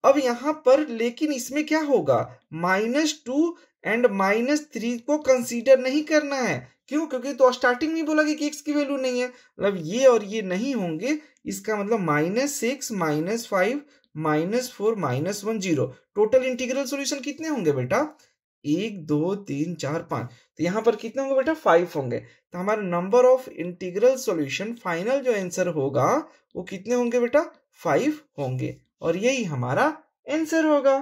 अब यहाँ पर लेकिन इसमें क्या होगा minus two and minus three को कंसीडर नहीं करना है क्यों क्योंकि तो स्टार्टिंग में बोला कि एक्स की वैल्यू नहीं है मतलब ये और ये नहीं होंगे इसका मतलब minus six minus five minus four minus one zero total integral solution कितने होंगे बेटा एक दो तीन चार पांच तो यहाँ पर कितने होंगे बेटा फाइव होंगे तो हमारा number of integral solution final जो आंसर होगा वो कितने होंगे बेटा फाइव होंगे और यही हमारा आंसर होगा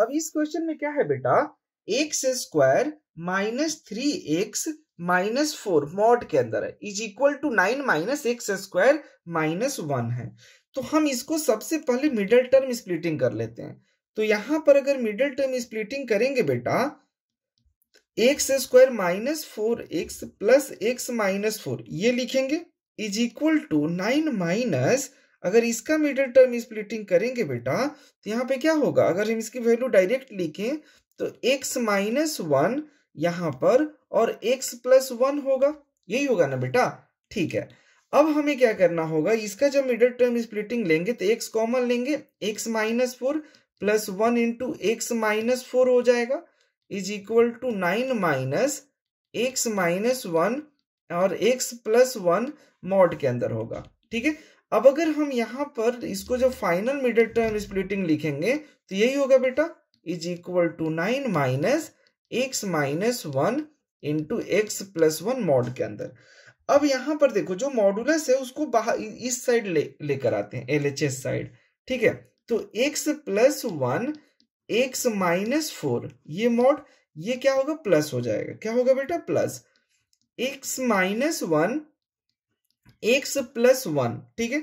अब इस क्वेश्चन में क्या है बेटा x square minus three x minus four mod के अंदर है is equal to nine minus x square minus one है तो हम इसको सबसे पहले मिडिल टर्म स्प्लिटिंग कर लेते हैं तो यहां पर अगर मिडिल टर्म स्प्लिटिंग करेंगे बेटा x square minus four x plus x minus four ये लिखेंगे is equal to nine minus अगर इसका मिडल टर्म स्प्लिटिंग करेंगे बेटा तो यहाँ पे क्या होगा अगर हम इसकी वैल्यू डायरेक्ट लिखें तो एक्स माइनस वन यहाँ पर और एक्स प्लस वन होगा यही होगा ना बेटा ठीक है अब हमें क्या करना होगा इसका जब मिडल टर्म स्प्लिटिंग लेंगे तो एक्स कॉमन लेंगे x minus four plus one into x minus four हो जाएगा is equal to nine minus x minus one और एक्स प्लस वन मॉड के अंदर होगा ठीक है अब अगर हम यहाँ पर इसको जब फाइनल मिडिल टर्म स्प्लिटिंग लिखेंगे तो यही होगा बेटा is equal to nine minus x minus one into x plus one mod के अंदर अब यहाँ पर देखो जो मॉडुलस है उसको बाहर इस साइड ले लेकर आते हैं एल एच एस साइड ठीक है तो x plus one x minus four ये मॉड ये क्या होगा प्लस हो जाएगा क्या होगा बेटा plus x minus one x plus one ठीक है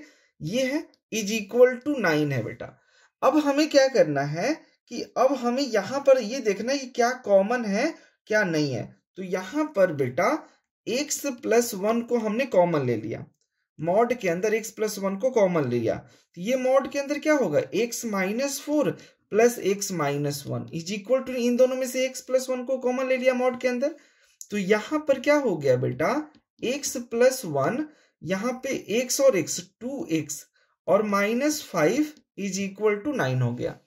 ये है इज इक्वल टू नाइन है बेटा अब हमें क्या करना है कि अब हमें यहां पर ये देखना है कि क्या कॉमन है क्या नहीं है तो यहां पर बेटा एक्स प्लस वन को हमने कॉमन ले लिया मॉड के अंदर एक्स प्लस वन को कॉमन ले लिया तो ये मॉड के अंदर क्या होगा x minus four plus x minus one is equal to इन दोनों में से एक्स प्लस वन को कॉमन ले लिया मॉड के अंदर तो यहां पर क्या हो गया बेटा एक्स प्लस वन यहाँ पे एक्स और एक्स टू एक्स और minus five is equal to nine हो गया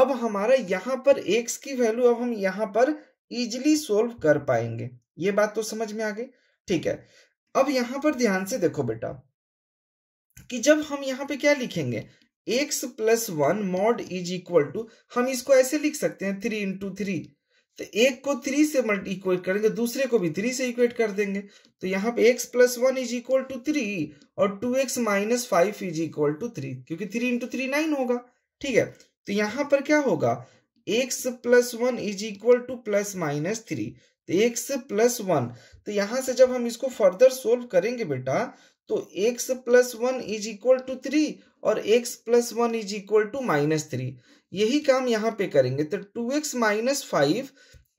अब हमारा यहाँ पर एक्स की वैल्यू अब हम यहाँ पर इजिली सोल्व कर पाएंगे ये बात तो समझ में आ गई ठीक है अब यहाँ पर ध्यान से देखो बेटा कि जब हम यहाँ पे क्या लिखेंगे x plus one mod is equal to हम इसको ऐसे लिख सकते हैं थ्री इंटू थ्री तो एक को थ्री से मल्टी इक्वल करेंगे दूसरे को भी थ्री से इक्वेट कर देंगे तो यहाँ पे x plus one is equal to three और two x minus five is equal to three क्योंकि थ्री इंटू थ्री नाइन होगा ठीक है तो यहाँ पर क्या होगा x plus one is equal to plus minus three तो एक्स प्लस वन तो यहाँ से जब हम इसको फर्दर सोल्व करेंगे बेटा तो x plus one is equal to three और x plus one is equal to minus three यही काम यहाँ पे करेंगे तो two x minus five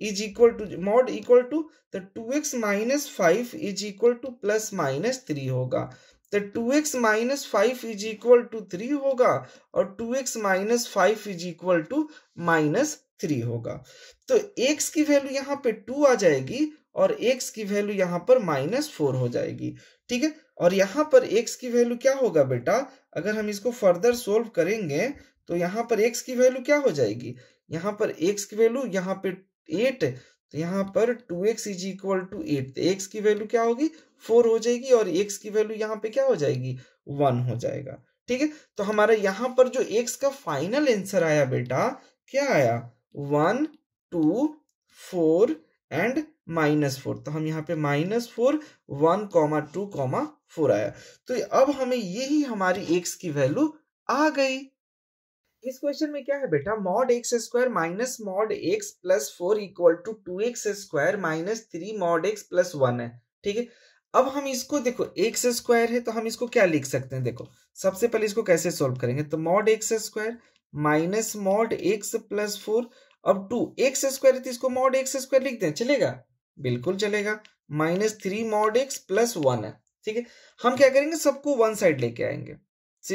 is equal to mod equal to तो two x minus five is equal to plus minus three होगा तो two x minus five is equal to three होगा और two x minus five is equal to minus three होगा तो x की value यहाँ पे टू आ जाएगी और एक्स की वैल्यू यहाँ पर माइनस फोर हो जाएगी ठीक है और यहाँ पर एक्स की वैल्यू क्या होगा बेटा अगर हम इसको फर्दर सोल्व करेंगे तो यहाँ पर एक्स की वैल्यू क्या हो जाएगी यहाँ पर एक्स की वैल्यू यहाँ पे एट तो यहाँ पर two x is equal to eight x की वैल्यू क्या होगी फोर हो जाएगी और एक्स की वैल्यू यहाँ पे क्या हो जाएगी वन हो जाएगा ठीक है तो हमारा यहाँ पर जो एक्स का फाइनल आंसर आया बेटा क्या आया one two four and minus four तो हम यहाँ पे minus four one comma two comma four आया तो अब हमें यही हमारी एक्स की वैल्यू आ गई इस क्वेश्चन में क्या है बेटा mod x square minus mod x plus four equal to two x square minus three mod x plus one है ठीक है अब हम इसको देखो एक्स स्क्वायर है तो हम इसको क्या लिख सकते हैं देखो सबसे पहले इसको कैसे सोल्व करेंगे तो mod x square minus mod x plus four अब टू एक्स स्क्वायर तो इसको मॉड एक्स स्क्वायर लिख दें चलेगा बिल्कुल चलेगा minus three mod x plus one है ठीक है हम क्या करेंगे सबको वन साइड लेके आएंगे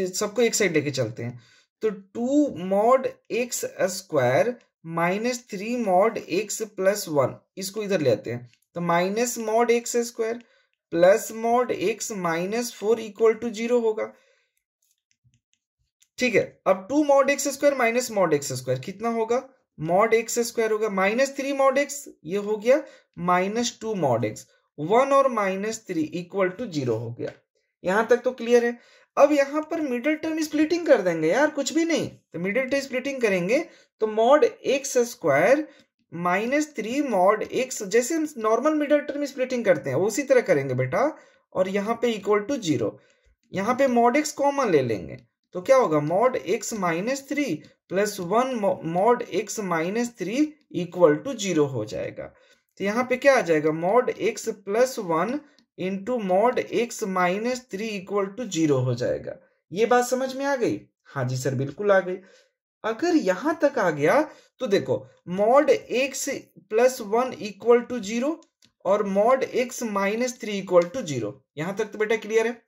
सबको एक साइड लेके चलते हैं तो two mod x square minus three mod x plus one इसको इधर लेते हैं तो minus mod x square plus mod x minus four equal to zero होगा ठीक है अब two mod x square minus mod x square कितना होगा मॉड एक्स स्क्वायर होगा माइनस थ्री मॉड एक्स ये हो गया minus two mod x one और minus three equal to zero हो गया यहां तक तो क्लियर है अब यहाँ पर मिडिल टर्म स्प्लिटिंग कर देंगे यार कुछ भी नहीं तो मिडिल टर्म स्प्लिटिंग करेंगे तो mod x square minus three mod x जैसे हम नॉर्मल मिडिल टर्म स्प्लिटिंग करते हैं उसी तरह करेंगे बेटा और यहाँ पे इक्वल टू जीरो यहाँ पे मॉड एक्स कॉमन ले लेंगे तो क्या होगा mod x minus three plus one mod x minus three equal to zero हो जाएगा तो यहाँ पे क्या आ जाएगा mod x plus one into mod x minus three equal to zero हो जाएगा ये बात समझ में आ गई हाँ जी सर बिल्कुल आ गई अगर यहां तक आ गया तो देखो mod x plus one equal to zero और mod x minus three equal to zero यहां तक तो बेटा क्लियर है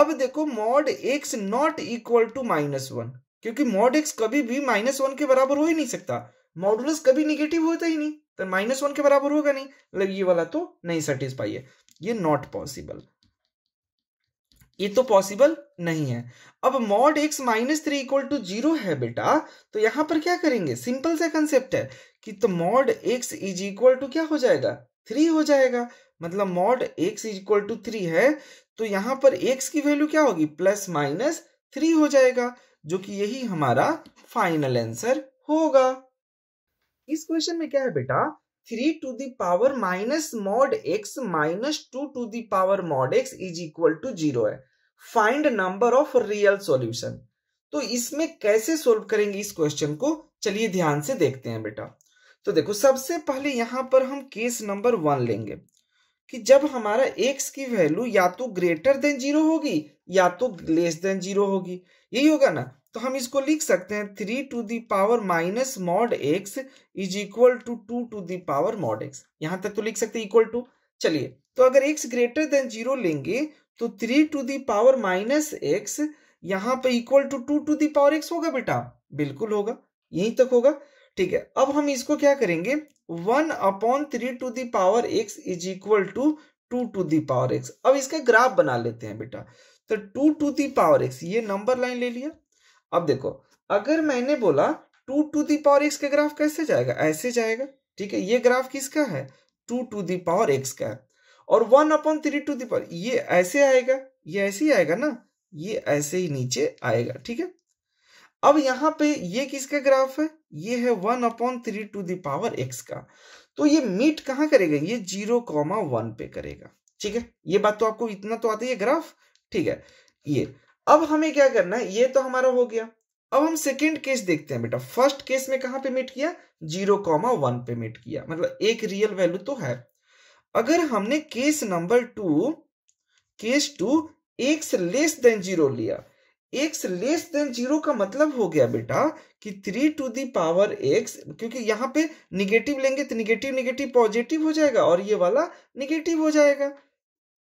अब देखो mod x not equal to minus one क्योंकि मॉड एक्स कभी भी माइनस वन के बराबर हो ही नहीं सकता मॉडुलस कभी निगेटिव होता ही नहीं तो माइनस वन के बराबर होगा नहीं मतलब ये वाला तो नहीं सेटिस्फाई है ये नॉट पॉसिबल ये तो पॉसिबल नहीं है अब mod x minus three equal to zero है बेटा तो यहां पर क्या करेंगे सिंपल सा कंसेप्ट है कि तो mod x is equal to क्या हो जाएगा थ्री हो जाएगा मतलब mod x is equal to three है तो यहां पर एक्स की वैल्यू क्या होगी प्लस माइनस थ्री हो जाएगा जो कि यही हमारा फाइनल आंसर होगा इस क्वेश्चन में क्या है बेटा three to the power minus mod x minus two to the power mod x is equal to zero है find number of real solution तो इसमें कैसे सोल्व करेंगे इस क्वेश्चन को चलिए ध्यान से देखते हैं बेटा तो देखो सबसे पहले यहां पर हम केस नंबर वन लेंगे कि जब हमारा एक्स की वैल्यू या तो ग्रेटर देन जीरो होगी या तो लेस देन जीरो होगी यही होगा ना तो हम इसको लिख सकते हैं three to the power minus mod x is equal to two to the power mod x यहां तक तो लिख सकते हैं इक्वल टू चलिए तो अगर एक्स ग्रेटर देन जीरो लेंगे तो three to power minus x यहां पे equal to two to power x होगा बेटा बिल्कुल होगा यहीं तक होगा ठीक है अब हम इसको क्या करेंगे one upon three to the power x is equal to two to the power x अब इसका ग्राफ बना लेते हैं बेटा तो टू टू दावर एक्स ये नंबर लाइन ले लिया अब देखो अगर मैंने बोला टू टू दावर एक्स का ग्राफ कैसे जाएगा ऐसे जाएगा ठीक है ये ग्राफ किसका है टू टू दावर एक्स का और one upon three to power ये ऐसे आएगा ये ऐसे ही आएगा ना ये ऐसे ही नीचे आएगा ठीक है अब यहाँ पे ये किसका ग्राफ है ये है one upon three to the power x का तो ये मीट कहां करेगा ये जीरो कॉमा वन पे करेगा ठीक है ये बात तो आपको इतना तो आता है ये ग्राफ ठीक है ये अब हमें क्या करना है ये तो हमारा हो गया अब हम सेकेंड केस देखते हैं बेटा फर्स्ट केस में कहां पे मीट किया जीरो कॉमा वन पे मीट किया मतलब एक रियल वैल्यू तो है अगर हमने case number two case two एक से लेस देन जीरो लिया एक से लेस देन जीरो का मतलब हो गया बेटा कि three to the power x क्योंकि यहां पे निगेटिव लेंगे तो निगेटिव निगेटिव पॉजिटिव हो जाएगा और ये वाला निगेटिव हो जाएगा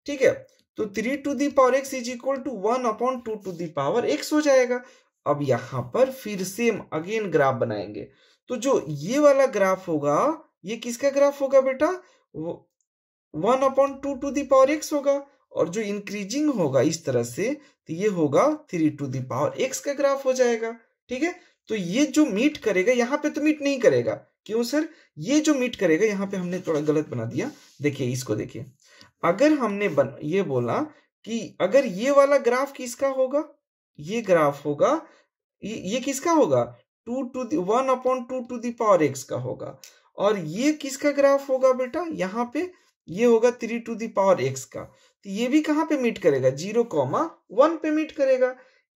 ठीक है तो three to the power x is equal to one upon two to the power x हो जाएगा अब यहां पर फिर सेम अगेन ग्राफ बनाएंगे तो जो ये वाला ग्राफ होगा ये किसका ग्राफ होगा बेटा one upon two to the power x होगा और जो इंक्रीजिंग होगा इस तरह से तो ये होगा three to the power x का ग्राफ हो जाएगा ठीक है तो ये जो मीट करेगा यहाँ पे तो मीट नहीं करेगा क्यों सर ये जो मीट करेगा यहाँ पे हमने थोड़ा गलत बना दिया देखिए इसको देखिए अगर हमने बन, ये बोला कि अगर ये वाला ग्राफ किसका होगा ये ग्राफ होगा ये, ये किसका होगा two to one upon two to the power x का होगा और ये किसका ग्राफ होगा बेटा यहाँ पे ये होगा थ्री टू दावर एक्स का तो ये भी कहाँ पे मीट करेगा जीरो कॉमा वन पे मीट करेगा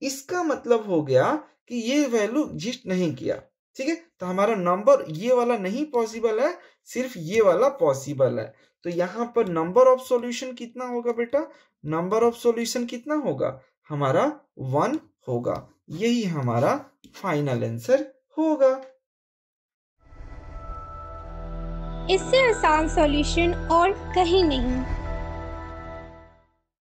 इसका मतलब हो गया कि ये वैल्यू एग्जिस्ट नहीं किया ठीक है तो हमारा नंबर ये वाला नहीं पॉसिबल है सिर्फ ये वाला पॉसिबल है तो यहाँ पर नंबर ऑफ सॉल्यूशन कितना होगा बेटा नंबर ऑफ सॉल्यूशन कितना होगा हमारा वन होगा यही हमारा फाइनल आंसर होगा इससे आसान सॉल्यूशन और कहीं नहीं